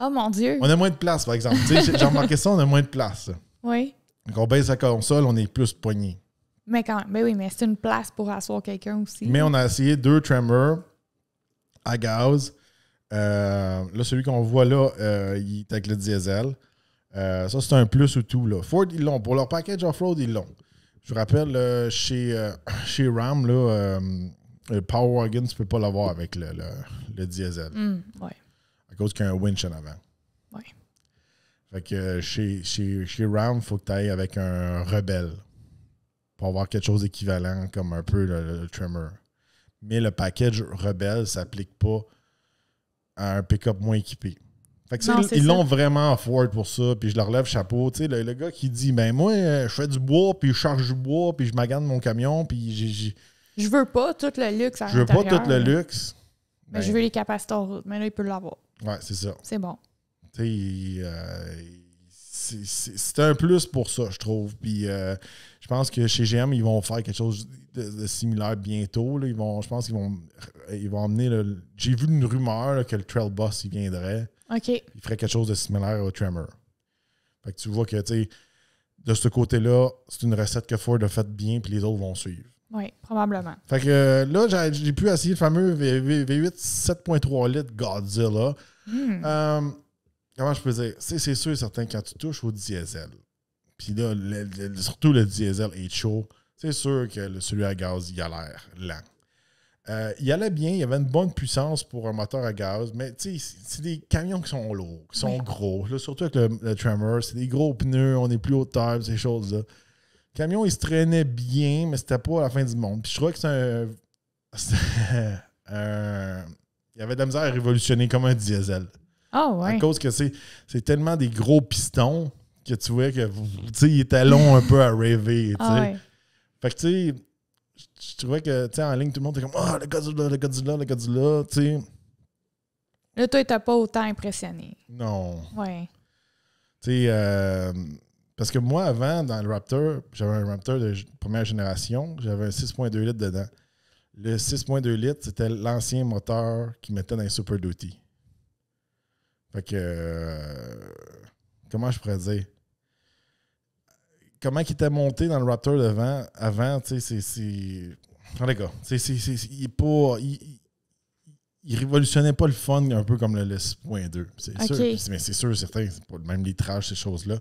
Oh mon Dieu! On a moins de place, par exemple. J'ai remarqué ça, on a moins de place. Oui. Quand on baisse la console, on est plus poigné. Mais quand même, oui, mais c'est une place pour asseoir quelqu'un aussi. Mais on a essayé deux tremors à gaz. Euh, là, celui qu'on voit là, euh, il est avec le diesel. Euh, ça, c'est un plus ou tout. Là. Ford, ils l'ont. Pour leur package off-road, ils l'ont. Je vous rappelle, chez, <coughs> chez Ram, le Power Wagon, tu peux pas l'avoir avec le, diesel. Hmm, à cause qu'il y a un winch en avant. Fait que euh, chez, chez, il faut que tu ailles avec un rebelle pour avoir quelque chose d'équivalent comme un peu le, Tremor. Mais le package rebelle s'applique pas à un pick-up moins équipé. Fait que ils l'ont vraiment à pour ça, puis je leur lève chapeau. Tu sais, le, le, gars qui dit ben moi, euh, je fais du bois, puis je charge du bois, puis je m'agande mon camion, puis j'ai. Je veux pas tout le luxe à Je veux pas tout le luxe. Mais je ben veux les route. mais là, il peut l'avoir. Ouais, c'est ça. C'est bon. Euh, c'est un plus pour ça, je trouve. Puis euh, je pense que chez GM, ils vont faire quelque chose de, similaire bientôt. Là. vont, je pense qu'ils vont, ils vont emmener. J'ai vu une rumeur que le Trail Boss, il viendrait. OK. Il ferait quelque chose de similaire au Tremor. Fait que tu vois que, tu de ce côté-là, c'est une recette que Ford a faite bien, puis les autres vont suivre. Oui, probablement. Fait que euh, là, j'ai pu essayer le fameux V8 7.3 litres Godzilla. Hmm comment je peux dire, c'est sûr certain, quand tu touches au diesel, puis là, surtout le diesel est chaud, c'est sûr que le, celui à gaz, il a l'air lent. Euh, il allait bien, il y avait une bonne puissance pour un moteur à gaz, mais tu sais, c'est des camions qui sont lourds, qui sont gros, surtout avec le, Tremor, c'est des gros pneus, on est plus haute terre, ces choses-là. Le camion, il se traînait bien, mais c'était pas à la fin du monde. Puis je crois que <laughs> c'est un. il y avait de la misère à révolutionner comme un diesel oh, ouais. À cause que c'est tellement des gros pistons que tu vois que il était long un peu à rêver. Ah, fait que tu sais, je trouvais que en ligne, tout le monde était comme Ah, oh, le Godzilla, le Godzilla, le Godzilla, tu sais. Là, toi, t'as pas autant impressionné. Non. Ouais. Tu sais, euh, parce que moi, avant, dans le Raptor, j'avais un Raptor de première génération, j'avais un 6.2 litres dedans. Le 6.2 litres, c'était l'ancien moteur qu'ils mettaient dans les Super Duty. Fait que. Euh, comment je pourrais dire? Comment il était monté dans le Raptor devant, avant, tu sais, c'est. En les gars, Il pas. Il, révolutionnait pas le fun un peu comme le, S.2. C'est sûr. Mais c'est sûr, certain, c'est pas le même litrage, ces choses-là.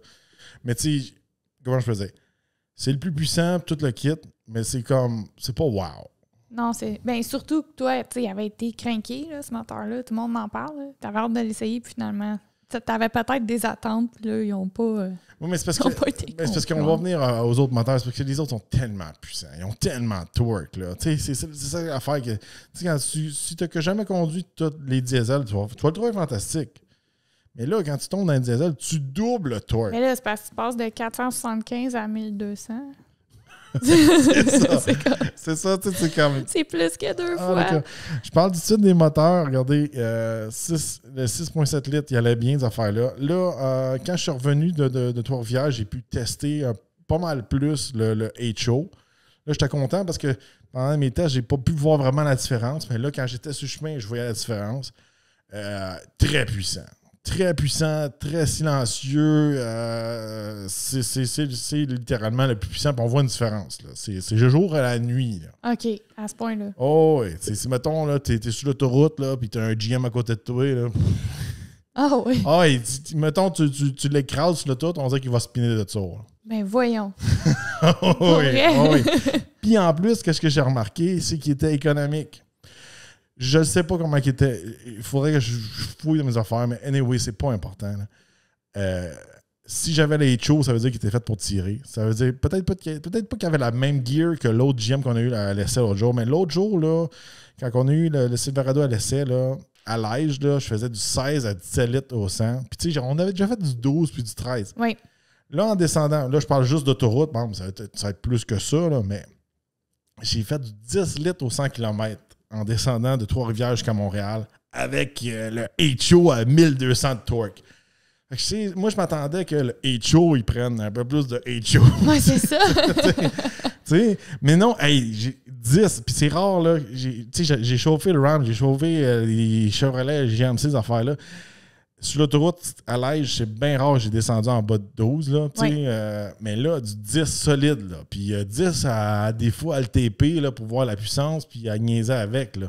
Mais tu comment je pourrais dire? C'est le plus puissant, tout le kit, mais c'est comme. C'est pas wow. Non, c'est. Ben, surtout que toi, tu sais, il avait été craqué, là, ce moteur-là. Tout le monde en parle. Tu avais hâte de l'essayer, puis finalement, tu avais peut-être des attentes, là, ils n'ont pas. Euh, oui, mais c'est parce, qu'on va venir euh, aux autres moteurs. C'est parce que les autres sont tellement puissants. Ils ont tellement de torque, là. Tu sais, c'est ça l'affaire que. Tu sais, quand tu. Si tu n'as jamais conduit les diesels, tu vas, le trouver fantastique. Mais là, quand tu tombes dans un diesel, tu doubles le torque. Mais là, c'est parce que tu passes de 475 à 1200 c'est ça. c'est comme. C'est plus que deux ah, fois. Je parle du sud des moteurs. Regardez, euh, le 6,7 litres, il allait bien, ces affaires-là. Là, euh, quand je suis revenu de, de, de Trois-Rivières, j'ai pu tester euh, pas mal plus le, le HO. Là, j'étais content parce que pendant mes tests, j'ai pas pu voir vraiment la différence. Mais là, quand j'étais sur chemin, je voyais la différence. très puissant très puissant, très silencieux. Euh, c'est littéralement le plus puissant. on voit une différence. C'est le jour à la nuit. OK, à ce point-là. Oh, oui. Si, mettons, tu es, sur l'autoroute, puis tu as un GM à côté de toi. Là. <laughs> Ah oui. Ah oui, mettons, tu, l'écrases sur l'autoroute, on dirait qu'il va spinner de ça. Ben voyons. oui, <laughs> ah, oui. Ah, puis en plus, qu'est-ce que j'ai remarqué, c'est qu'il était économique. Je ne sais pas comment il était. Il faudrait que je fouille dans mes affaires, mais anyway, c'est pas important. Euh, si j'avais les choses, ça veut dire qu'il était fait pour tirer. Ça veut dire peut-être pas, qu'il- peut-être pas avait la même gear que l'autre GM qu'on a eu à l'essai l'autre jour. Mais l'autre jour, là, quand on a eu le, Silverado à l'essai, à l'âge, là, je faisais du 16 à 17 litres au 100. Puis tu sais, on avait déjà fait du 12 puis du 13. Là, en descendant, là, je parle juste d'autoroute, bon, ça, va être- plus que ça, mais j'ai fait du 10 litres au 100 km en descendant de Trois-Rivières jusqu'à Montréal avec euh, le HO à 1200 de torque. moi, je m'attendais que le HO, ils prenne un peu plus de HO. Ouais, c'est ça. <laughs> mais non, hey, j'ai 10. Puis c'est rare, là. J'ai chauffé le Ram, j'ai chauffé euh, les Chevrolet, GMC, ces affaires-là. Sur l'autoroute, à l'aise, c'est bien rare, j'ai descendu en bas de 12, euh, mais là, du 10 solide, là, puis a euh, 10 à, des fois à l'TP là, pour voir la puissance, puis à niaiser avec.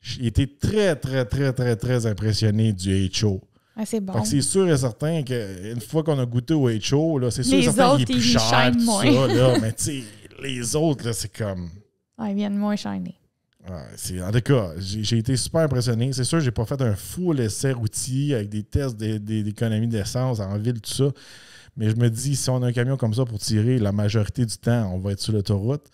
J'ai été très, très, très, très, très impressionné du HO. Ah, c'est bon. c'est sûr et certain qu'une fois qu'on a goûté au HO, c'est sûr et certain qu'il est plus cher, ça, là, <laughs> mais tu les autres, c'est comme... Ah, ils viennent moins shiny en tout cas, j'ai été super impressionné. C'est sûr, j'ai pas fait un full essai routier avec des tests d'économie d'essence en ville, tout ça. Mais je me dis, si on a un camion comme ça pour tirer la majorité du temps, on va être sur l'autoroute.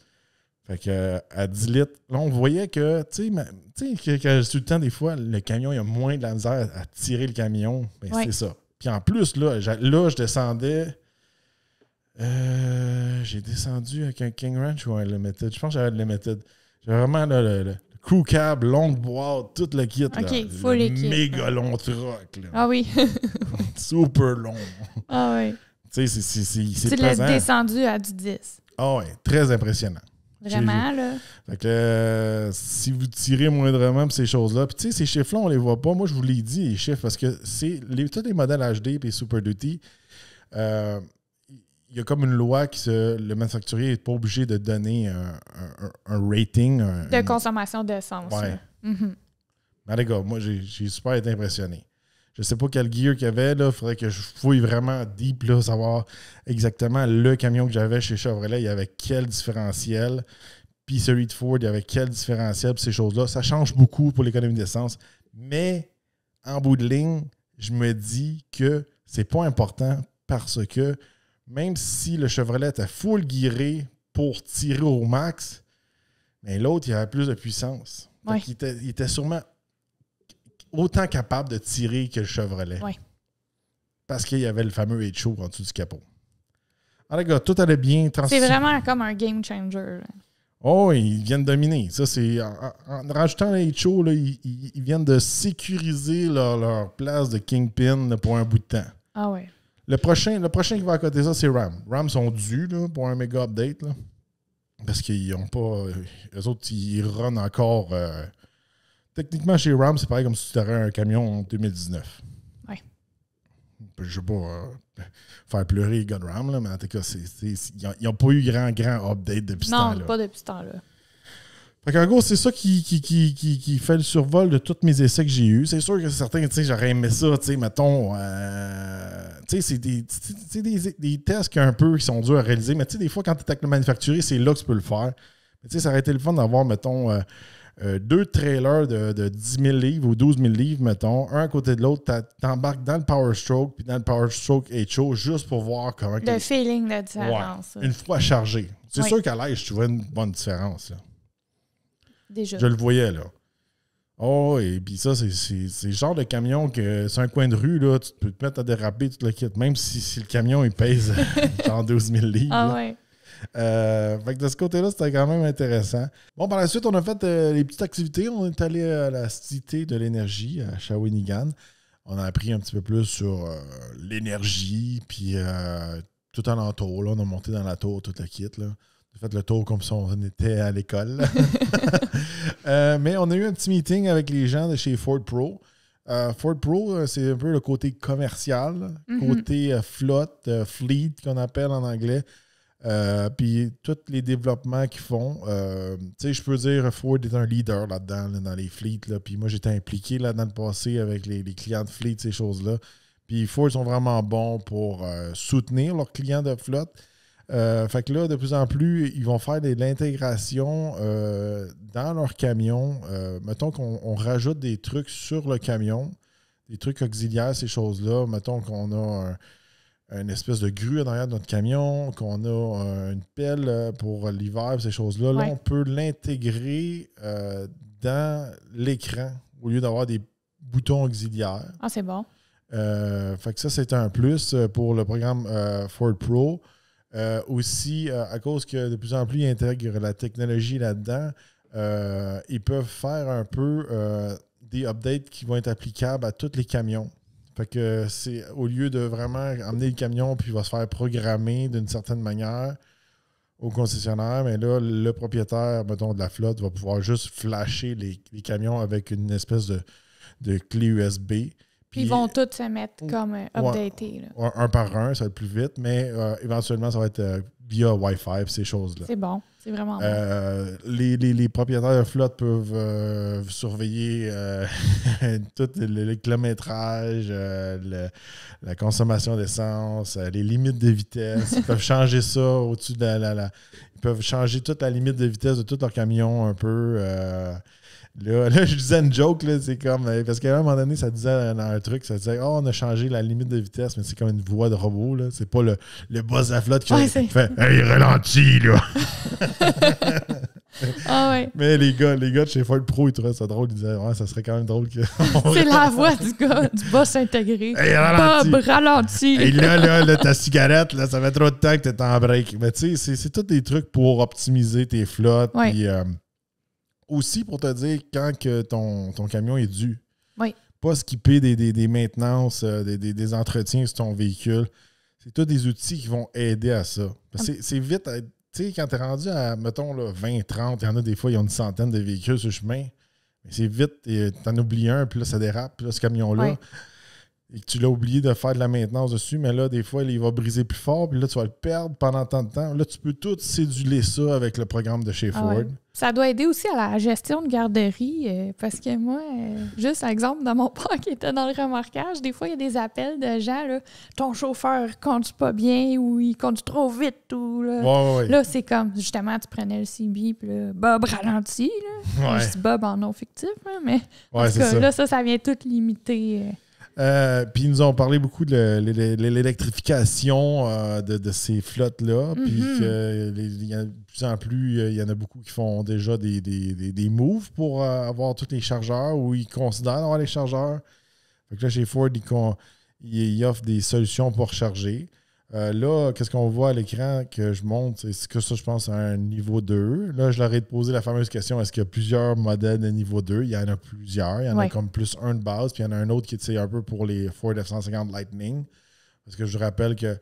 Fait que à 10 litres, là, on voyait que, tu sais, que, tout le temps, des fois, le camion, il a moins de la misère à tirer le camion. Ben, c'est ça. Puis en plus, là, là je descendais. Euh, j'ai descendu avec un King Ranch ou un Limited. Je pense que j'avais le Limited. J'ai vraiment le, le, crew cab, longue boîte, tout le kit. OK, full le équipe. long truck. Là. Ah oui. <laughs> Super long. Ah oui. Tu sais, c'est. Tu l'as descendu à du 10. Ah oui, très impressionnant. Vraiment, là. Fait que euh, si vous tirez moindrement ces choses-là, puis tu sais, ces chiffres-là, on les voit pas. Moi, je vous l'ai dit, les chiffres, parce que c'est tous les modèles HD et Super Duty, euh, il y a comme une loi qui se. Le manufacturier n'est pas obligé de donner un, rating. de consommation d'essence. Ouais. Mhm. les gars, moi, j'ai super été impressionné. Je ne sais pas quel gear qu'il y avait, là. Faudrait que je fouille vraiment deep, là, savoir exactement le camion que j'avais chez Chevrolet, il y avait quel différentiel. Puis celui de Ford, il y avait quel différentiel, ces choses-là. Ça change beaucoup pour l'économie d'essence. Mais en bout de ligne, je me dis que c'est pas important parce que même si le Chevrolet était full guiré pour tirer au max, mais l'autre, il avait plus de puissance. Il, était, sûrement autant capable de tirer que le Chevrolet. Parce qu'il y avait le fameux H.O. en dessous du capot. Alors, ah, les tout allait bien. C'est vraiment comme un game changer. Oh, ils viennent dominer. Ça, c'est. En, rajoutant les HO, ils, viennent de sécuriser leur, place de kingpin pour un bout de temps. Ah ouais. Le prochain, le prochain qui va à côté ça, c'est RAM. RAM sont dus là, pour un méga update. Là, parce qu'ils n'ont pas. Les euh, autres, ils run encore. Euh, techniquement, chez RAM, c'est pareil comme si tu aurais un camion en 2019. Ouais. Je ne vais pas euh, faire pleurer les gars de RAM, là, mais en tout cas, ils n'ont pas eu grand, grand update depuis ce temps-là. Non, pas depuis ce temps-là. Fait qu'en gros, c'est ça qui, fait le survol de tous mes essais que j'ai eus. C'est sûr que certains, tu sais, j'aurais aimé ça, tu sais, mettons, euh, tu sais, c'est des, tests qui, un peu, qui sont durs à réaliser, mais tu sais, des fois, quand tu es avec le manufacturier, c'est là que tu peux le faire. Mais tu sais, ça aurait été le fun d'avoir, mettons, euh, euh, deux trailers de, 10 000 livres ou 12 000 livres, mettons, un à côté de l'autre, t'embarques dans le Power Stroke puis dans le Power Stroke HO juste pour voir comment. Le feeling de différence. Ouais, une fois chargé. C'est sûr qu'à l'aise, tu vois une bonne différence. Là. Je le voyais, là. Oh, et puis ça, c'est le genre de camion que c'est un coin de rue, là, tu peux te mettre à déraper, toute la kit même si, le camion, il pèse <laughs> genre 12 000 livres. Ah ouais. Euh, fait que de ce côté-là, c'était quand même intéressant. Bon, par la suite, on a fait euh, les petites activités. On est allé à la Cité de l'énergie à Shawinigan. On a appris un petit peu plus sur euh, l'énergie, puis tout alentour. Là, on a monté dans la tour, toute le kit. Là fait le tour comme si on était à l'école. <laughs> <laughs> Euh, mais on a eu un petit meeting avec les gens de chez Ford Pro. Euh, Ford Pro, euh, c'est un peu le côté commercial, mhm. côté flotte, fleet qu'on appelle en anglais. puis tous les développements qu'ils font. tu sais, je peux dire, Ford est un leader là-dedans, dans les fleets. Puis moi, j'étais impliqué là dans le passé avec les, clients de fleet, ces choses-là. Puis Ford sont vraiment bons pour soutenir leurs clients de flotte euh, fait que là, de plus en plus, ils vont faire de l'intégration euh, dans leur camion. Euh, mettons qu'on rajoute des trucs sur le camion, des trucs auxiliaires, ces choses-là. Mettons qu'on a une espèce de grue derrière notre camion, qu'on a une pelle pour l'hiver, ces choses-là. Là, on peut l'intégrer dans l'écran au lieu d'avoir des boutons auxiliaires. Ah, c'est bon. fait que ça, c'est un plus pour le programme Ford Pro. Euh, aussi, euh, à cause que de plus en plus ils intègrent la technologie là-dedans, euh, ils peuvent faire un peu des updates qui vont être applicables à tous les camions. Fait que c'est au lieu de vraiment amener le camion puis il va se faire programmer d'une certaine manière au concessionnaire, mais là, le propriétaire, de la flotte va pouvoir juste flasher les, camions avec une espèce de, de clé USB puis ils vont tous se mettre comme euh, updatés. un, par un, ça va être plus vite, mais euh, éventuellement, ça va être euh, via Wi-Fi, ces choses-là. C'est bon, c'est vraiment bon. Les, propriétaires de flotte peuvent surveiller <laughs> tout le, kilométrage, la consommation d'essence, les limites de vitesse. Ils peuvent <laughs> changer ça au-dessus de la, Ils peuvent changer toute la limite de vitesse de tout leur camion un peu. <laughs> Là, je disais une joke, là, c'est comme. Euh, parce qu'à un moment donné, ça disait un, un truc, ça disait Oh, on a changé la limite de vitesse, mais c'est comme une voix de robot, là. C'est pas le, le boss la flotte qui fait Hey, ralentit là! <laughs> ah ouais. Mais les gars, les gars de chez Ford Pro, ils trouvaient ça drôle. Ils disaient Ouais, ça serait quand même drôle que. <laughs> c'est la voix du gars, du boss intégré. Hey, ralentis. Et là, là, là, ta cigarette, là, ça fait trop de temps que t'es en break. Mais tu sais, c'est, tous des trucs pour optimiser tes flottes. Euh, aussi pour te dire quand que ton, ton camion est dû. Oui. Pas skipper des, des, des maintenances, euh, des, entretiens sur ton véhicule. C'est tous des outils qui vont aider à ça. C'est vite, tu sais, quand tu es rendu à, mettons, là, 20, 30, il y en a des fois, il y a une centaine de véhicules sur le chemin. Mais c'est vite, en oublies un, puis là, ça dérape, puis là, ce camion-là et que tu l'as oublié de faire de la maintenance dessus, mais là, des fois, il va briser plus fort, puis là, tu vas le perdre pendant tant de temps. Là, tu peux tout céduler ça avec le programme de chez ah Ford. Ça doit aider aussi à la gestion de garderie, euh, parce que moi, euh, juste juste exemple, dans mon <laughs> parc, qui était dans le remorquage, des fois, il y a des appels de gens, là, ton chauffeur conduit pas bien, ou il conduit trop vite, ou là, c'est comme, justement, tu prenais le CB, puis Bob ralentit, là. Je dis Bob en non fictif, hein, mais parce que, là, ça, ça vient tout limiter. Euh, euh, puis ils nous ont parlé beaucoup de l'électrification euh, de, ces flottes-là. Puis mm-hmm. de plus en plus, euh, il y en a beaucoup qui font déjà des, des, moves pour avoir tous les chargeurs ou ils considèrent avoir les chargeurs. là, chez Ford, ils, ils offrent des solutions pour charger. Euh, là, qu'est-ce qu'on voit à l'écran que je montre? C'est que ça, je pense, à un niveau 2. Là, je leur ai posé la fameuse question est-ce qu'il y a plusieurs modèles de niveau 2 Il y en a plusieurs. Il y en a comme plus un de base, puis il y en a un autre qui est un peu pour les Ford F-150 Lightning. Parce que je rappelle que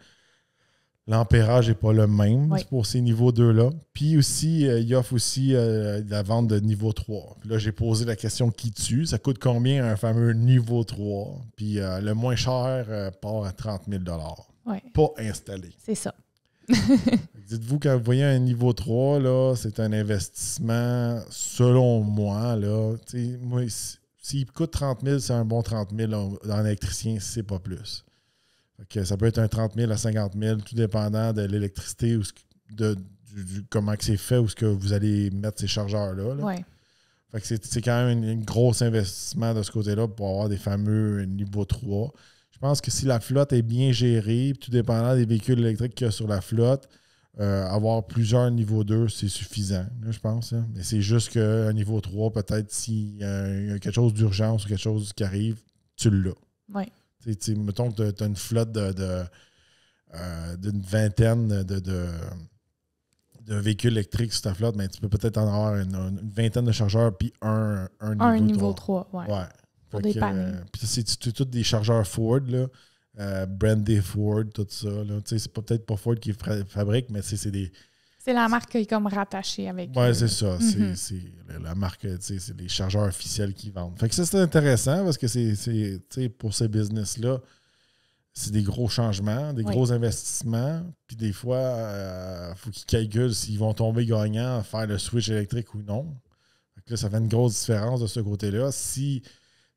l'ampérage n'est pas le même pour ces niveaux 2-là. Puis aussi, euh, il il offre aussi euh, la vente de niveau 3. là, j'ai posé la question qui tue. Ça coûte combien un fameux niveau 3? Puis le moins cher part à 30 000 pour pas installé. C'est ça. <laughs> Dites-vous, quand vous voyez un niveau 3, là, c'est un investissement, selon moi, là, s'il coûte 30 000, c'est un bon 30 000 en électricien, c'est pas plus. ça peut être un 30 000 à 50 000, tout dépendant de l'électricité ou de, du, comment c'est fait ou ce que vous allez mettre ces chargeurs-là. c'est, c'est quand même un gros investissement de ce côté-là pour avoir des fameux niveau 3. Je pense que si la flotte est bien gérée, tout dépendant des véhicules électriques qu'il y a sur la flotte, euh, avoir plusieurs niveaux 2, c'est suffisant, je pense. Hein. Mais c'est juste qu'un niveau 3, peut-être s'il y a quelque chose d'urgence ou quelque chose qui arrive, tu l'as. Oui. mettons que tu as une flotte de, euh, d'une vingtaine de, de, véhicules électriques sur ta flotte, mais ben, tu peux peut-être en avoir une, vingtaine de chargeurs puis un, un, un niveau, 3. ouais. Euh, puis c'est tout des chargeurs Ford, là. Euh, Ford, tout ça. C'est peut-être pas Ford qui fabrique, mais c'est des. C'est la marque qui est comme rattachée avec. Oui, euh, c'est ça. Mhm. C'est la marque, c'est les chargeurs officiels qui vendent. Fait que ça, c'est intéressant parce que c'est pour ces business-là, c'est des gros changements, des gros investissements. Puis des fois, il faut qu'ils calculent s'ils vont tomber gagnants, faire le switch électrique ou non. que là, ça fait une grosse différence de ce côté-là. Si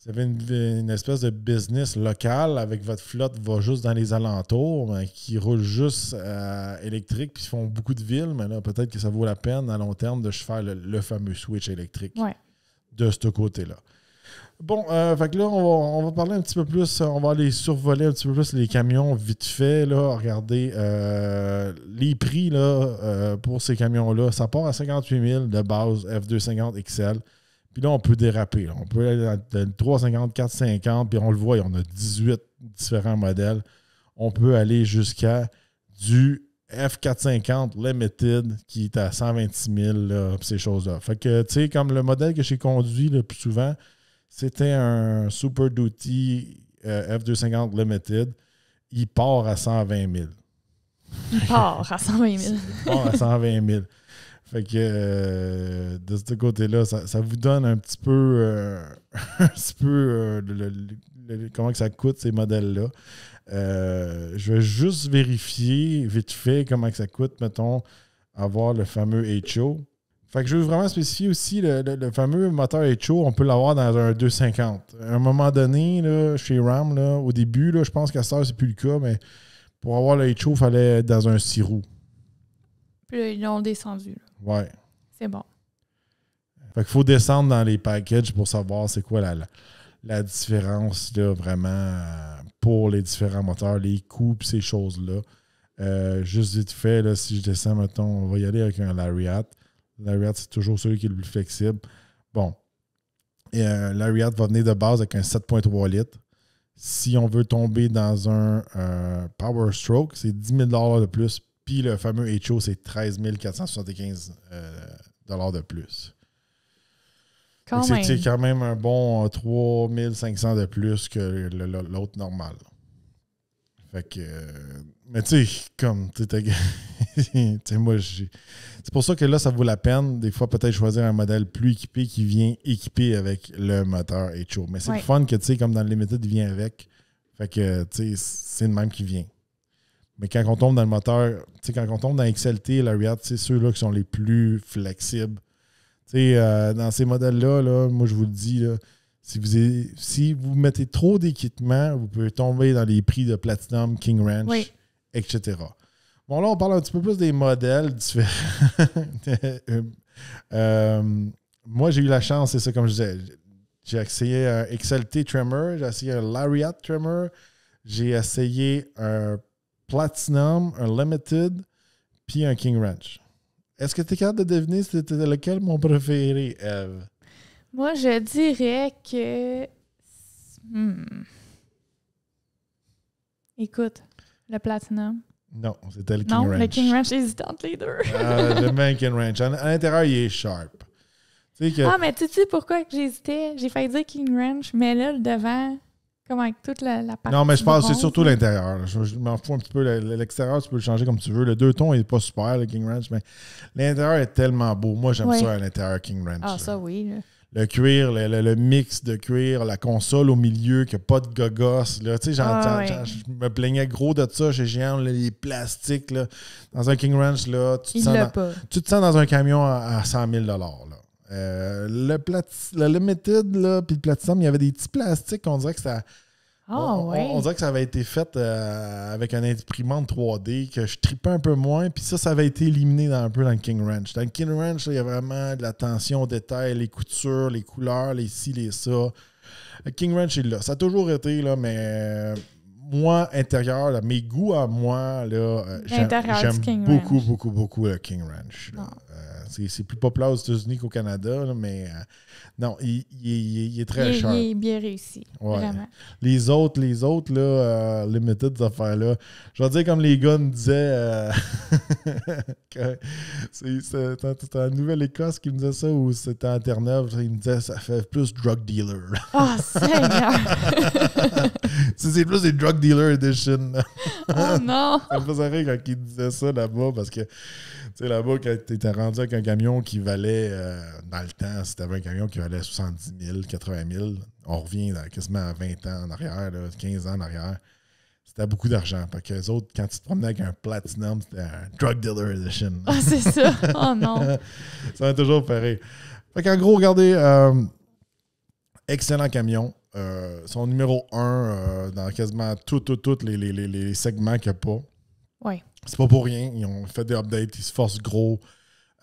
vous avez une, espèce de business local avec votre flotte va juste dans les alentours, ben, qui roule juste euh, électrique, puis font beaucoup de villes, mais là, peut-être que ça vaut la peine à long terme de faire le, fameux switch électrique de ce côté-là. Bon, euh, là, on va, parler un petit peu plus, on va aller survoler un petit peu plus les camions vite fait, là, regardez euh, les prix là, pour ces camions-là. Ça part à 58 000 de base F250 XL. Puis là, on peut déraper. On peut aller dans 3,50, 4,50, puis on le voit, on a 18 différents modèles. On peut aller jusqu'à du F450 Limited qui est à 126 000, ces choses-là. Fait que, tu sais, comme le modèle que j'ai conduit le plus souvent, c'était un Super Duty euh, F250 Limited. Il part à 120 000. Il part à 120 000. Il part à 120 000. Fait que euh, de ce côté-là, ça, vous donne un petit peu, comment que ça coûte ces modèles-là. Euh, je vais juste vérifier vite fait comment que ça coûte, mettons, avoir le fameux HO. Fait que je veux vraiment spécifier aussi le, fameux moteur HO, on peut l'avoir dans un 250. À un moment donné, là, chez RAM, au début, je pense qu'à ce c'est plus le cas, mais pour avoir le HO, il fallait être dans un sirop ils l'ont descendu. Là. Ouais. C'est bon. Fait qu'il faut descendre dans les packages pour savoir c'est quoi la, la, différence vraiment euh, pour les différents moteurs, les coûts ces choses-là. Euh, juste vite fait, si je descends, mettons, on va y aller avec un Lariat. Lariat, c'est toujours celui qui est le plus flexible. Bon. Et, euh, Lariat va venir de base avec un 7.3 litres. Si on veut tomber dans un Power Stroke, c'est 10 000 de plus puis le fameux HO, c'est 13 475 euh, dollars de plus. C'est quand même un bon 3500 euh, de plus que l'autre normal. Fait que. Euh, mais tu sais, comme. Tu <laughs> moi, c'est pour ça que là, ça vaut la peine, des fois, peut-être choisir un modèle plus équipé qui vient équipé avec le moteur HO. Mais c'est le fun que, tu sais, comme dans le Limited, il vient avec. Fait que, c'est le même qui vient. Mais quand on tombe dans le moteur, quand on tombe dans XLT, Lariat, c'est ceux-là qui sont les plus flexibles. sais, euh, dans ces modèles-là, là, moi je vous le dis, si, vous si vous mettez trop d'équipement, vous pouvez tomber dans les prix de Platinum, King Ranch, etc. Bon, là, on parle un petit peu plus des modèles différents. <laughs> Euh, euh, moi, j'ai eu la chance, c'est ça, comme je disais, j'ai essayé un XLT Tremor, j'ai essayé un Lariat Tremor, j'ai essayé un Platinum, un Limited, puis un King Ranch. Est-ce que tu es capable de deviner c'était lequel mon préféré, Eve? Moi, je dirais que. Hmm. Écoute, le Platinum. Non, c'était le King Ranch. Non, le King Ranch, est entre les deux. le ah, même King Ranch. À, l'intérieur, il est sharp. Ah, mais tu sais pourquoi j'hésitais? J'ai failli dire King Ranch, mais là, le devant, comme avec toute la, la partie. Non, mais je pense que c'est surtout l'intérieur. Je, m'en fous un petit peu. L'extérieur, tu peux le changer comme tu veux. Le deux tons, il n'est pas super, le King Ranch, mais l'intérieur est tellement beau. Moi, j'aime ça à l'intérieur King Ranch. Ah, ça, oui. Le cuir, le, mix de cuir, la console au milieu, qu'il n'y a pas de gogos. Tu sais, ah, Je me plaignais gros de ça J'ai Géant, les plastiques. Là. Dans un King Ranch, là, tu, te sens dans, tu te sens dans un camion à, 100 000 là. Euh, le, le Limited, là, puis le Platinum, il y avait des petits plastiques. On dirait que ça. Ah, on, dirait que ça avait été fait euh, avec un imprimante 3D que je tripais un peu moins. Puis ça, ça avait été éliminé dans, un peu dans le King Ranch. Dans le King Ranch, il y a vraiment de l'attention au détail, les coutures, les couleurs, les ci, les ça. Le King Ranch est là. Ça a toujours été là, mais euh, moi, intérieur, mes goûts à moi, là, j'aime beaucoup, beaucoup, beaucoup, beaucoup le King Ranch. C'est plus populaire aux États-Unis qu'au Canada, mais euh, non, il, est très cher. Il est bien réussi. Vraiment. Les autres, les autres, là, euh, Limited, ces là je vais dire comme les gars me disaient, euh, <laughs> c'est en Nouvelle-Écosse qui me disait ça ou c'était en Terre-Neuve, ils me disaient ça fait plus drug dealer. Oh, Seigneur! <laughs> c'est plus des drug dealer edition. oh non! Ça me faisait rire quand ils disaient ça là-bas parce que sais, là-bas, quand tu étais rendu avec un camion qui valait, euh, dans le temps, si tu avais un camion qui valait 70 000, 80 000, on revient quasiment à 20 ans en arrière, 15 ans en arrière, c'était beaucoup d'argent. Parce que les autres, quand tu te promenais avec un Platinum, c'était un Drug Dealer Edition. Ah, c'est ça. Oh non. <laughs> ça m'a toujours pareil. Fait qu'en gros, regardez, euh, excellent camion. Euh, son numéro 1 dans quasiment tous les, les, segments qu'il n'y a pas. Oui c'est pas pour rien. Ils ont fait des updates, ils se forcent gros.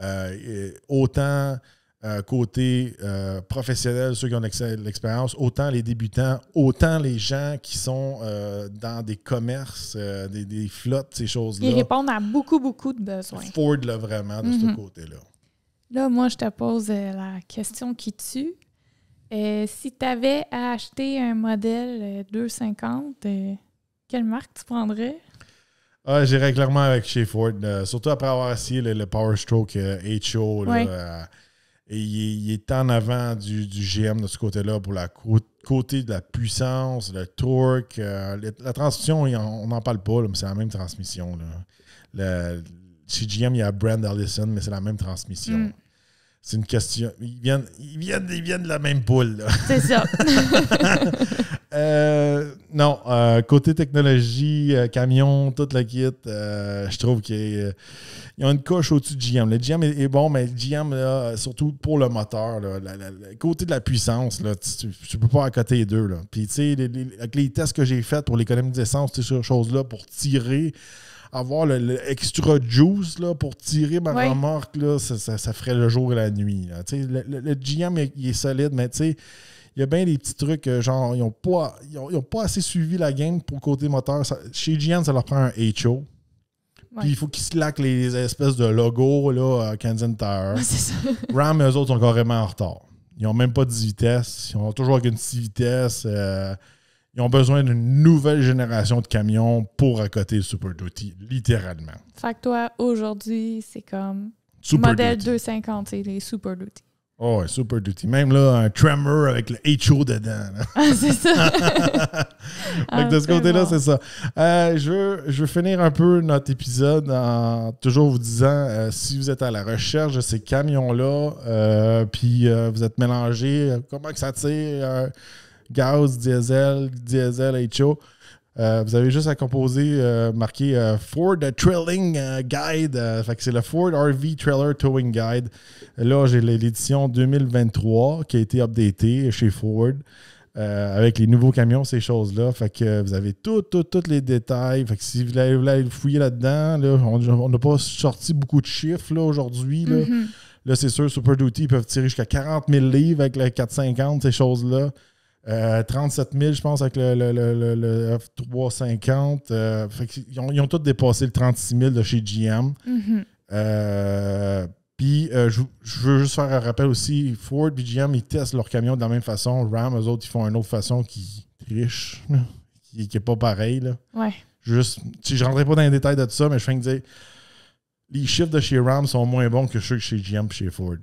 Euh, autant euh, côté euh, professionnel, ceux qui ont l'expérience, autant les débutants, autant les gens qui sont dans des commerces, des, flottes, ces choses-là. Ils répondent à beaucoup, beaucoup de besoins. Ford là vraiment de ce mm-hmm. côté-là. Là, moi, je te pose la question qui tue. si tu avais à acheter un modèle 250, quelle marque tu prendrais? Ah, j'irais clairement avec chez Ford. Euh, surtout après avoir essayé le, Power Stroke HO. Euh, euh, il, est en avant du, GM de ce côté-là pour la côté de la puissance, le torque. la transmission, on n'en parle pas, mais c'est la même transmission. chez GM, il y a Brand Allison, mais c'est la même transmission. Mm. C'est une question. Ils viennent, viennent, ils viennent de la même poule. C'est ça. <laughs> <laughs> Euh, non, euh, côté technologie, euh, camion, tout le kit, je trouve y a une coche au-dessus de GM. Le GM est, bon, mais le GM, surtout pour le moteur, côté de la puissance, là, tu, ne peux pas à côté les deux. Là. Puis, avec les tests que j'ai faits pour l'économie d'essence, ces choses-là, pour tirer, avoir le, extra juice là, pour tirer ma remorque, là, ça, ferait le jour et la nuit. Le, GM, est solide, mais tu sais, il y a bien des petits trucs, euh, genre, ils n'ont pas, ils ont, pas assez suivi la game pour côté moteur. chez GN, ça leur prend un HO. Puis il faut qu'ils laquent les espèces de logos, là, à ça. <laughs> Ram, eux autres, sont carrément en retard. Ils n'ont même pas de vitesse. Ils ont toujours qu'une 6 vitesses. Euh, ils ont besoin d'une nouvelle génération de camions pour accoter le Super Duty, littéralement. Fait que toi, aujourd'hui, c'est comme Super modèle 250, c'est les Super Duty. Oh, Super Duty. Même là, un Tremor avec le HO dedans. Ah, c'est ça. Donc, <laughs> <laughs> de ah, ce côté-là, c'est ça. Euh, je, veux, finir un peu notre épisode en toujours vous disant euh, si vous êtes à la recherche de ces camions-là, euh, puis vous êtes mélangé, comment que ça tire, gaz, diesel, diesel, HO. Euh, vous avez juste à composer, euh, marquer euh, Ford Trailing Guide. fait c'est le Ford RV Trailer Towing Guide. Là, j'ai l'édition 2023 qui a été updatée chez Ford. avec les nouveaux camions, ces choses-là. Fait vous avez tous les détails. Fait si vous voulez, fouiller là-dedans, on n'a pas sorti beaucoup de chiffres aujourd'hui. Là, aujourd'hui. Mm-hmm. là, c'est sûr, Super Duty, peuvent tirer jusqu'à 40 000 livres avec le 450, ces choses-là. 37 euh, 000, je pense, avec le, F350. Euh, ils, ont, tous dépassé le 36 000 de chez GM. Mhm. Euh, puis, je, veux juste faire un rappel aussi Ford et GM, ils testent leurs camions de la même façon. Ram, eux autres, ils font une autre façon qui triche, qui n'est pas pareille. Ouais. Juste, je ne rentrerai pas dans les détails de tout ça, mais je viens dire les chiffres de chez Ram sont moins bons que ceux de chez GM et chez Ford.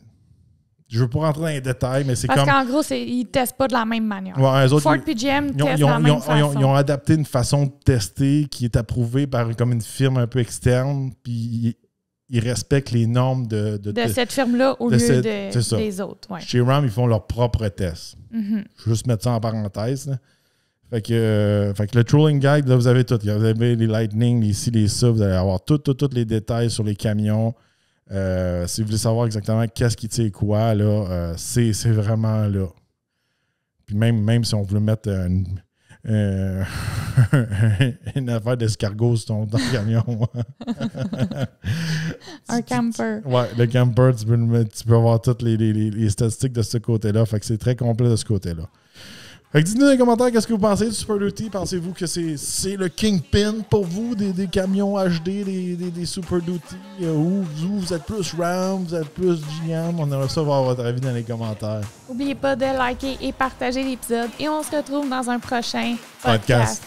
Je veux pas rentrer dans les détails, mais c'est comme. Parce qu'en gros, ils ne testent pas de la même manière. Ford PGM ont, ils ont, adapté une façon de tester qui est approuvée par comme une firme un peu externe, puis ils respectent les normes de. De, de, cette firme-là au lieu des autres. Chez RAM, ils font leurs propres tests. Mm-hmm. Je vais juste mettre ça en parenthèse. Fait que, euh, fait que le trolling guide, là, vous avez tout. Vous avez les lightning, les les ça. Vous allez avoir tous les détails sur les camions. Euh, si vous voulez savoir exactement qu'est-ce qui tient quoi, là, euh, c'est, vraiment là. Puis même, même si on voulait mettre <laughs> une, affaire d'escargot sur ton, camion. Hein. <laughs> un camper. Ouais, le camper, tu peux, avoir toutes les, les statistiques de ce côté-là. Fait que c'est très complet de ce côté-là dites-nous dans les commentaires qu'est-ce que vous pensez du Super Duty. Pensez-vous que c'est le kingpin pour vous des, camions HD, des, Super Duty euh, ou vous, êtes plus RAM, vous êtes plus GM On aimerait savoir votre avis dans les commentaires. N'oubliez pas de liker et partager l'épisode et on se retrouve dans un prochain podcast.